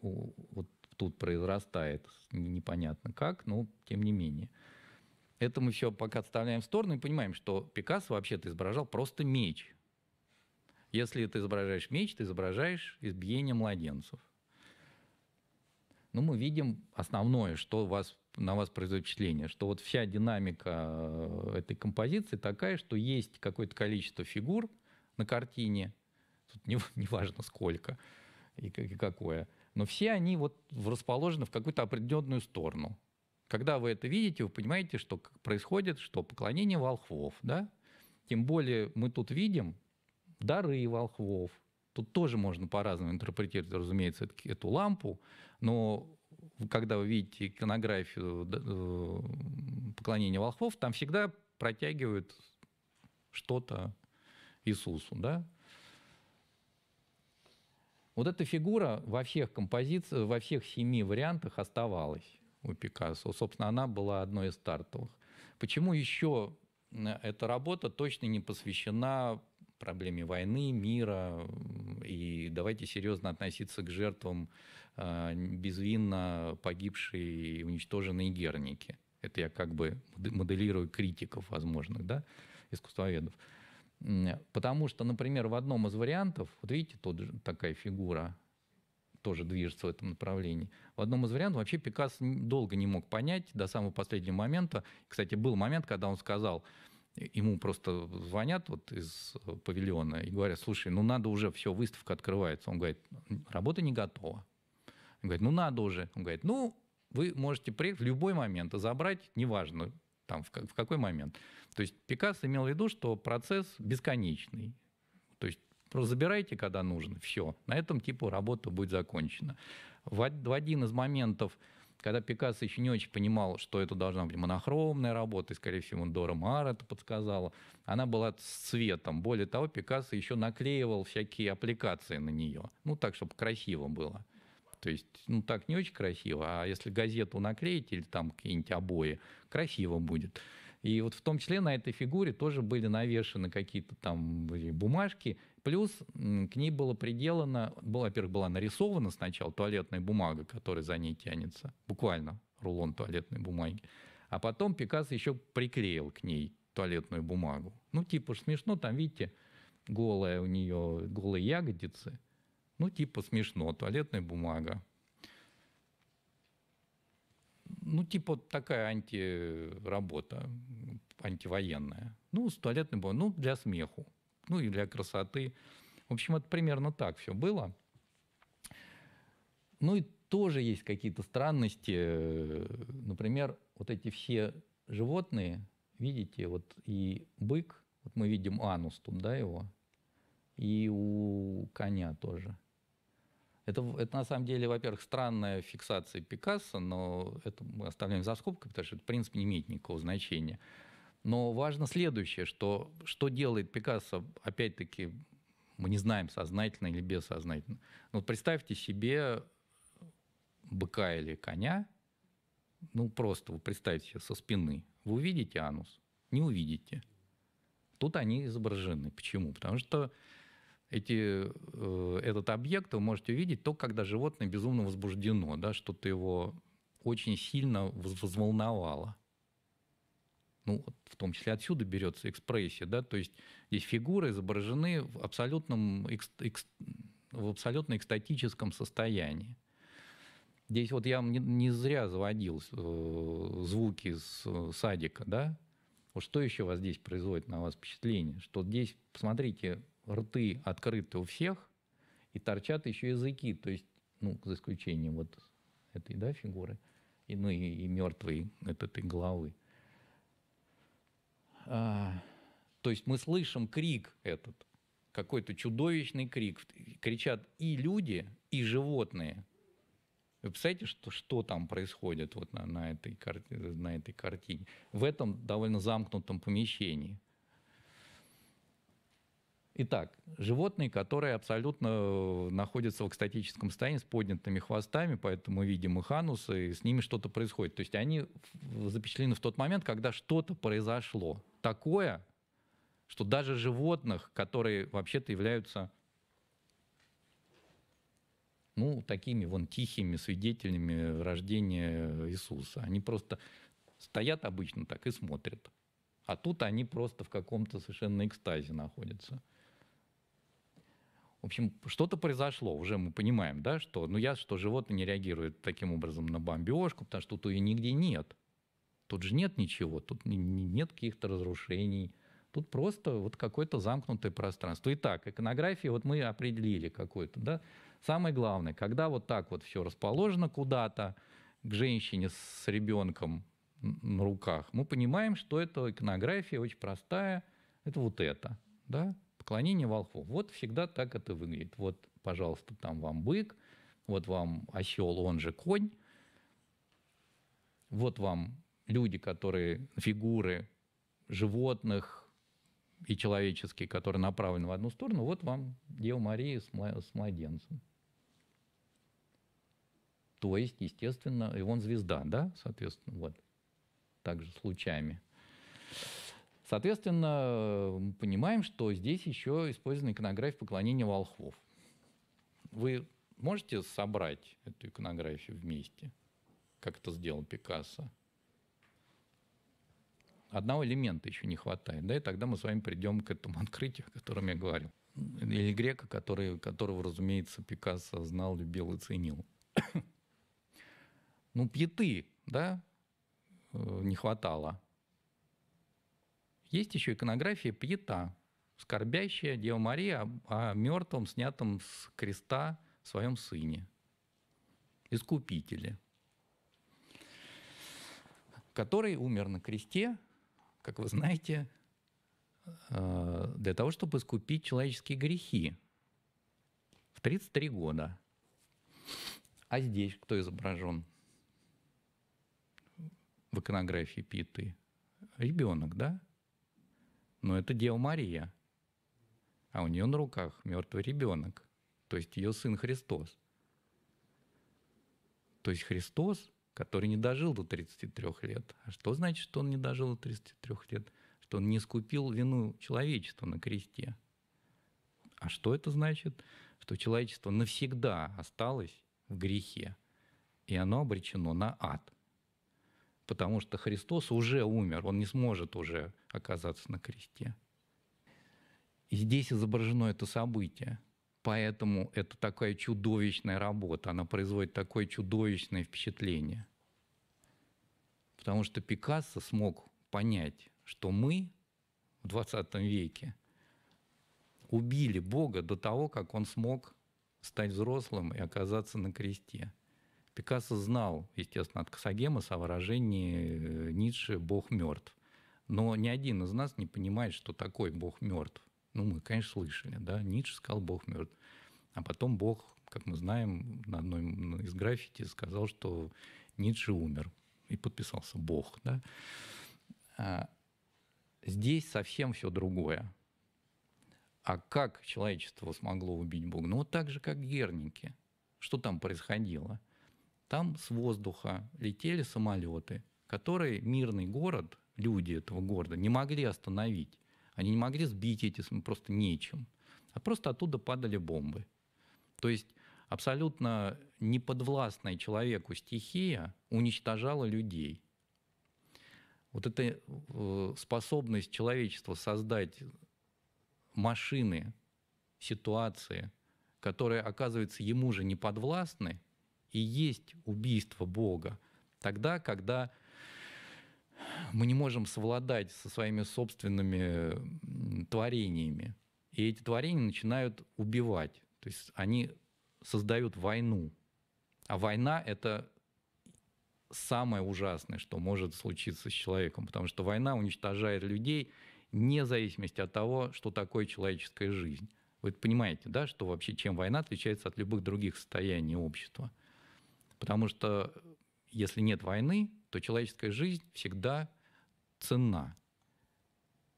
вот тут произрастает, непонятно как, но тем не менее. Это мы все пока отставляем в сторону и понимаем, что Пикассо вообще-то изображал просто меч. Если ты изображаешь меч, ты изображаешь избиение младенцев. Ну, мы видим основное, что вас на вас производит впечатление, что вот вся динамика э, этой композиции такая, что есть какое-то количество фигур на картине, тут не, [LAUGHS] не важно сколько и, и какое, но все они вот расположены в какую-то определенную сторону. Когда вы это видите, вы понимаете, что происходит, что поклонение волхвов, да? Тем более мы тут видим дары волхвов. Тут тоже можно по-разному интерпретировать, разумеется, эту лампу, но когда вы видите иконографию э, поклонения волхвов, там всегда протягивают что-то Иисусу, да? Вот эта фигура во всех композициях, во всех семи вариантах оставалась у Пикассо. Собственно, она была одной из стартовых. Почему еще эта работа точно не посвящена проблеме войны, мира, и давайте серьезно относиться к жертвам а, безвинно погибшие и уничтоженные герники. Это я как бы моделирую критиков возможных, да, искусствоведов. Потому что, например, в одном из вариантов, вот видите, тут такая фигура тоже движется в этом направлении. В одном из вариантов вообще Пикассо долго не мог понять до самого последнего момента. Кстати, был момент, когда он сказал, ему просто звонят вот из э, павильона и говорят, слушай, ну надо уже все, выставка открывается. Он говорит, работа не готова. Он говорит, ну надо уже. Он говорит, ну вы можете приехать в любой момент и забрать, неважно, там, в, в какой момент. То есть Пикассо имел в виду, что процесс бесконечный. То есть Просто забирайте, когда нужно, все. На этом типа работа будет закончена. В, в один из моментов, когда Пикассо еще не очень понимал, что это должна быть монохромная работа, и, скорее всего, Дора Мар это подсказала, она была с цветом. Более того, Пикассо еще наклеивал всякие аппликации на нее. Ну, так, чтобы красиво было. То есть, ну, так не очень красиво, а если газету наклеить или там какие-нибудь обои, красиво будет. И вот в том числе на этой фигуре тоже были навешаны какие-то там бумажки, плюс к ней было приделано, во-первых, была нарисована сначала туалетная бумага, которая за ней тянется, буквально рулон туалетной бумаги, а потом Пикассо еще приклеил к ней туалетную бумагу. Ну, типа, смешно, там, видите, голая у нее, голые ягодицы – ну, типа смешно, туалетная бумага. Ну, типа такая антиработа, антивоенная. Ну, с туалетной бумагой, ну, для смеху, ну, и для красоты. В общем, это примерно так все было. Ну, и тоже есть какие-то странности. Например, вот эти все животные, видите, вот и бык, вот мы видим анус тут, да, его, и у коня тоже – это, это на самом деле, во-первых, странная фиксация Пикассо, но это мы оставляем за скобкой, потому что это, в принципе, не имеет никакого значения. Но важно следующее, что, что делает Пикассо, опять-таки, мы не знаем, сознательно или бессознательно. Но ну, вот представьте себе быка или коня, ну просто вы представьте себе со спины. Вы увидите анус? Не увидите. Тут они изображены. Почему? Потому что эти, э, этот объект вы можете увидеть только когда животное безумно возбуждено, да, что-то его очень сильно взволновало. Ну, в том числе отсюда берется экспрессия, да, то есть здесь фигуры изображены в абсолютном, экс, экс, в абсолютно экстатическом состоянии. Здесь вот я не, не зря заводил э, звуки с э, садика, да, вот что еще у вас здесь производит на вас впечатление? Что здесь, посмотрите, рты открыты у всех, и торчат еще языки, то есть, ну, за исключением вот этой, да, фигуры, и, ну, и, и мертвой от этой головы. А, то есть мы слышим крик этот, какой-то чудовищный крик. Кричат и люди, и животные. Вы представляете, что, что там происходит вот на, на, этой, на этой картине? В этом довольно замкнутом помещении – Итак, животные, которые абсолютно э, находятся в экстатическом состоянии с поднятыми хвостами, поэтому видим их анусы, и с ними что-то происходит. То есть они запечатлены в тот момент, когда что-то произошло. Такое, что даже животных, которые вообще-то являются ну, такими вон тихими свидетелями рождения Иисуса, они просто стоят обычно так и смотрят. А тут они просто в каком-то совершенно экстазе находятся. В общем, что-то произошло, уже мы понимаем, да, что, ну, я, что животное не реагирует таким образом на бомбежку, потому что тут ее нигде нет. Тут же нет ничего, тут нет каких-то разрушений, тут просто вот какое-то замкнутое пространство. Итак, иконография, вот мы определили какое-то, да. Самое главное, когда вот так вот все расположено куда-то, к женщине с ребенком на руках, мы понимаем, что это иконография очень простая, это вот это, да, поклонение волхву. Вот всегда так это выглядит. Вот, пожалуйста, там вам бык, вот вам осел, он же конь, вот вам люди, которые, фигуры животных и человеческие, которые направлены в одну сторону, вот вам Дева Мария с младенцем. То есть, естественно, и вон звезда, да, соответственно, вот. Также с лучами. Соответственно, мы понимаем, что здесь еще использована иконография поклонения волхвов. Вы можете собрать эту иконографию вместе, как это сделал Пикассо? Одного элемента еще не хватает, да, и тогда мы с вами придем к этому открытию, о котором я говорил. Или грека, который, которого, разумеется, Пикассо знал, любил и ценил. [COUGHS] ну, пьеты, да, э, не хватало – есть еще иконография Пьета, скорбящая Дева Мария о, о мертвом, снятом с креста своем сыне, искупителе, который умер на кресте, как вы знаете, э, для того, чтобы искупить человеческие грехи в 33 года. А здесь кто изображен в иконографии Питы? Ребенок, да? Но это Дева Мария. А у нее на руках мертвый ребенок, то есть ее сын Христос. То есть Христос, который не дожил до 33 лет. А что значит, что он не дожил до 33 лет? Что он не скупил вину человечества на кресте. А что это значит? Что человечество навсегда осталось в грехе, и оно обречено на ад – потому что Христос уже умер, он не сможет уже оказаться на кресте. И здесь изображено это событие. Поэтому это такая чудовищная работа, она производит такое чудовищное впечатление. Потому что Пикассо смог понять, что мы в 20 веке убили Бога до того, как он смог стать взрослым и оказаться на кресте. Пикассо знал, естественно, от Касагемаса о выражении э, Ницше «Бог мертв». Но ни один из нас не понимает, что такое Бог мертв. Ну, мы, конечно, слышали, да, Ницше сказал «Бог мертв». А потом Бог, как мы знаем, на одной из граффити сказал, что Ницше умер. И подписался «Бог», да. А здесь совсем все другое. А как человечество смогло убить Бога? Ну, вот так же, как герники. Что там происходило? – там с воздуха летели самолеты, которые мирный город, люди этого города, не могли остановить. Они не могли сбить эти просто нечем. А просто оттуда падали бомбы. То есть абсолютно неподвластная человеку стихия уничтожала людей. Вот эта э, способность человечества создать машины, ситуации, которые, оказывается, ему же не подвластны, и есть убийство Бога. Тогда, когда мы не можем совладать со своими собственными творениями. И эти творения начинают убивать. То есть они создают войну. А война — это самое ужасное, что может случиться с человеком, потому что война уничтожает людей вне зависимости от того, что такое человеческая жизнь. Вы понимаете, да, что вообще чем война отличается от любых других состояний общества? Потому что если нет войны, то человеческая жизнь всегда ценна.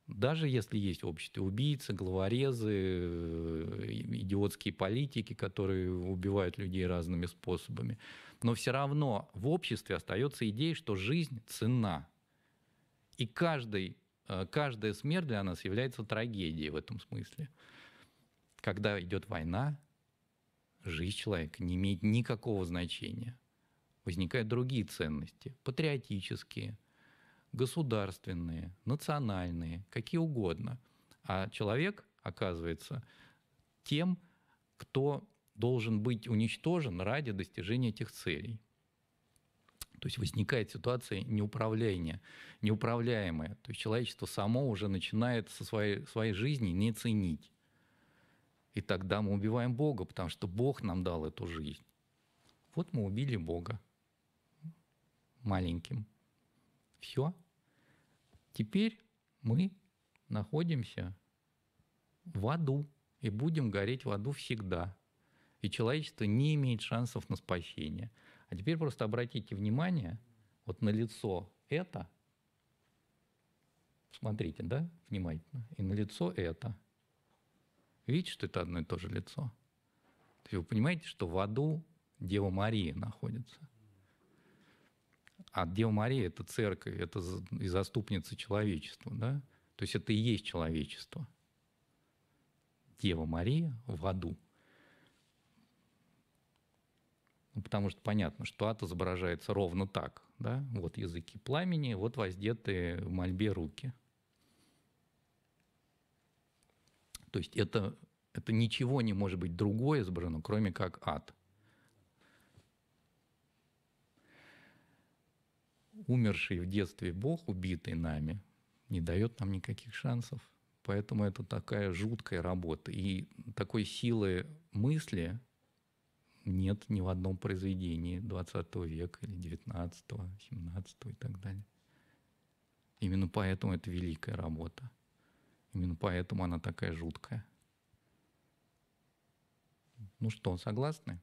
Даже если есть в обществе убийцы, главорезы, э, идиотские политики, которые убивают людей разными способами. Но все равно в обществе остается идея, что жизнь цена. И каждый, э, каждая смерть для нас является трагедией в этом смысле. Когда идет война, жизнь человека не имеет никакого значения. Возникают другие ценности, патриотические, государственные, национальные, какие угодно. А человек оказывается тем, кто должен быть уничтожен ради достижения этих целей. То есть возникает ситуация неуправления, неуправляемая. То есть человечество само уже начинает со своей, своей жизни не ценить. И тогда мы убиваем Бога, потому что Бог нам дал эту жизнь. Вот мы убили Бога маленьким. Все. Теперь мы находимся в аду и будем гореть в аду всегда. И человечество не имеет шансов на спасение. А теперь просто обратите внимание вот на лицо это. Смотрите, да, внимательно. И на лицо это – Видите, что это одно и то же лицо? То есть вы понимаете, что в аду Дева Мария находится. А Дева Мария – это церковь, это и заступница человечества. Да? То есть это и есть человечество. Дева Мария в аду. Ну, потому что понятно, что ад изображается ровно так. Да? Вот языки пламени, вот воздетые в мольбе руки – То есть это, это ничего не может быть другое избрано, кроме как ад. Умерший в детстве Бог, убитый нами, не дает нам никаких шансов. Поэтому это такая жуткая работа. И такой силы мысли нет ни в одном произведении 20 века или 19, 17 и так далее. Именно поэтому это великая работа. Именно поэтому она такая жуткая. Ну что, согласны?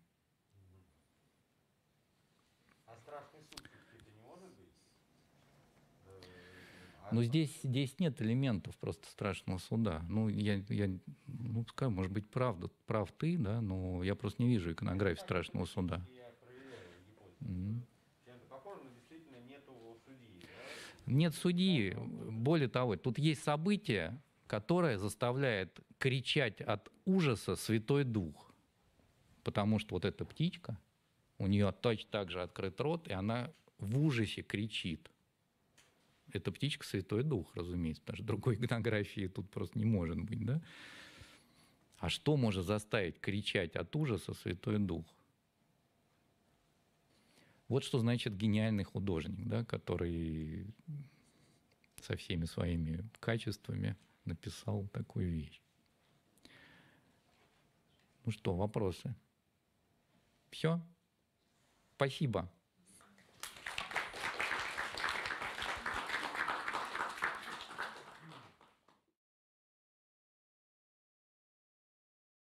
А страшный суд не может быть? Э, ну, а здесь, здесь нет элементов просто страшного суда. Ну, я, я ну, скажу, может быть, правда, прав ты, да, но я просто не вижу иконографии страшного суда. нет судьи. Более того, тут есть события, которая заставляет кричать от ужаса Святой Дух. Потому что вот эта птичка, у нее точно так же открыт рот, и она в ужасе кричит. Это птичка Святой Дух, разумеется, потому что другой гнографии тут просто не может быть, да? А что может заставить кричать от ужаса Святой Дух? Вот что значит гениальный художник, да, который со всеми своими качествами – написал такую вещь. Ну что, вопросы? Все? Спасибо.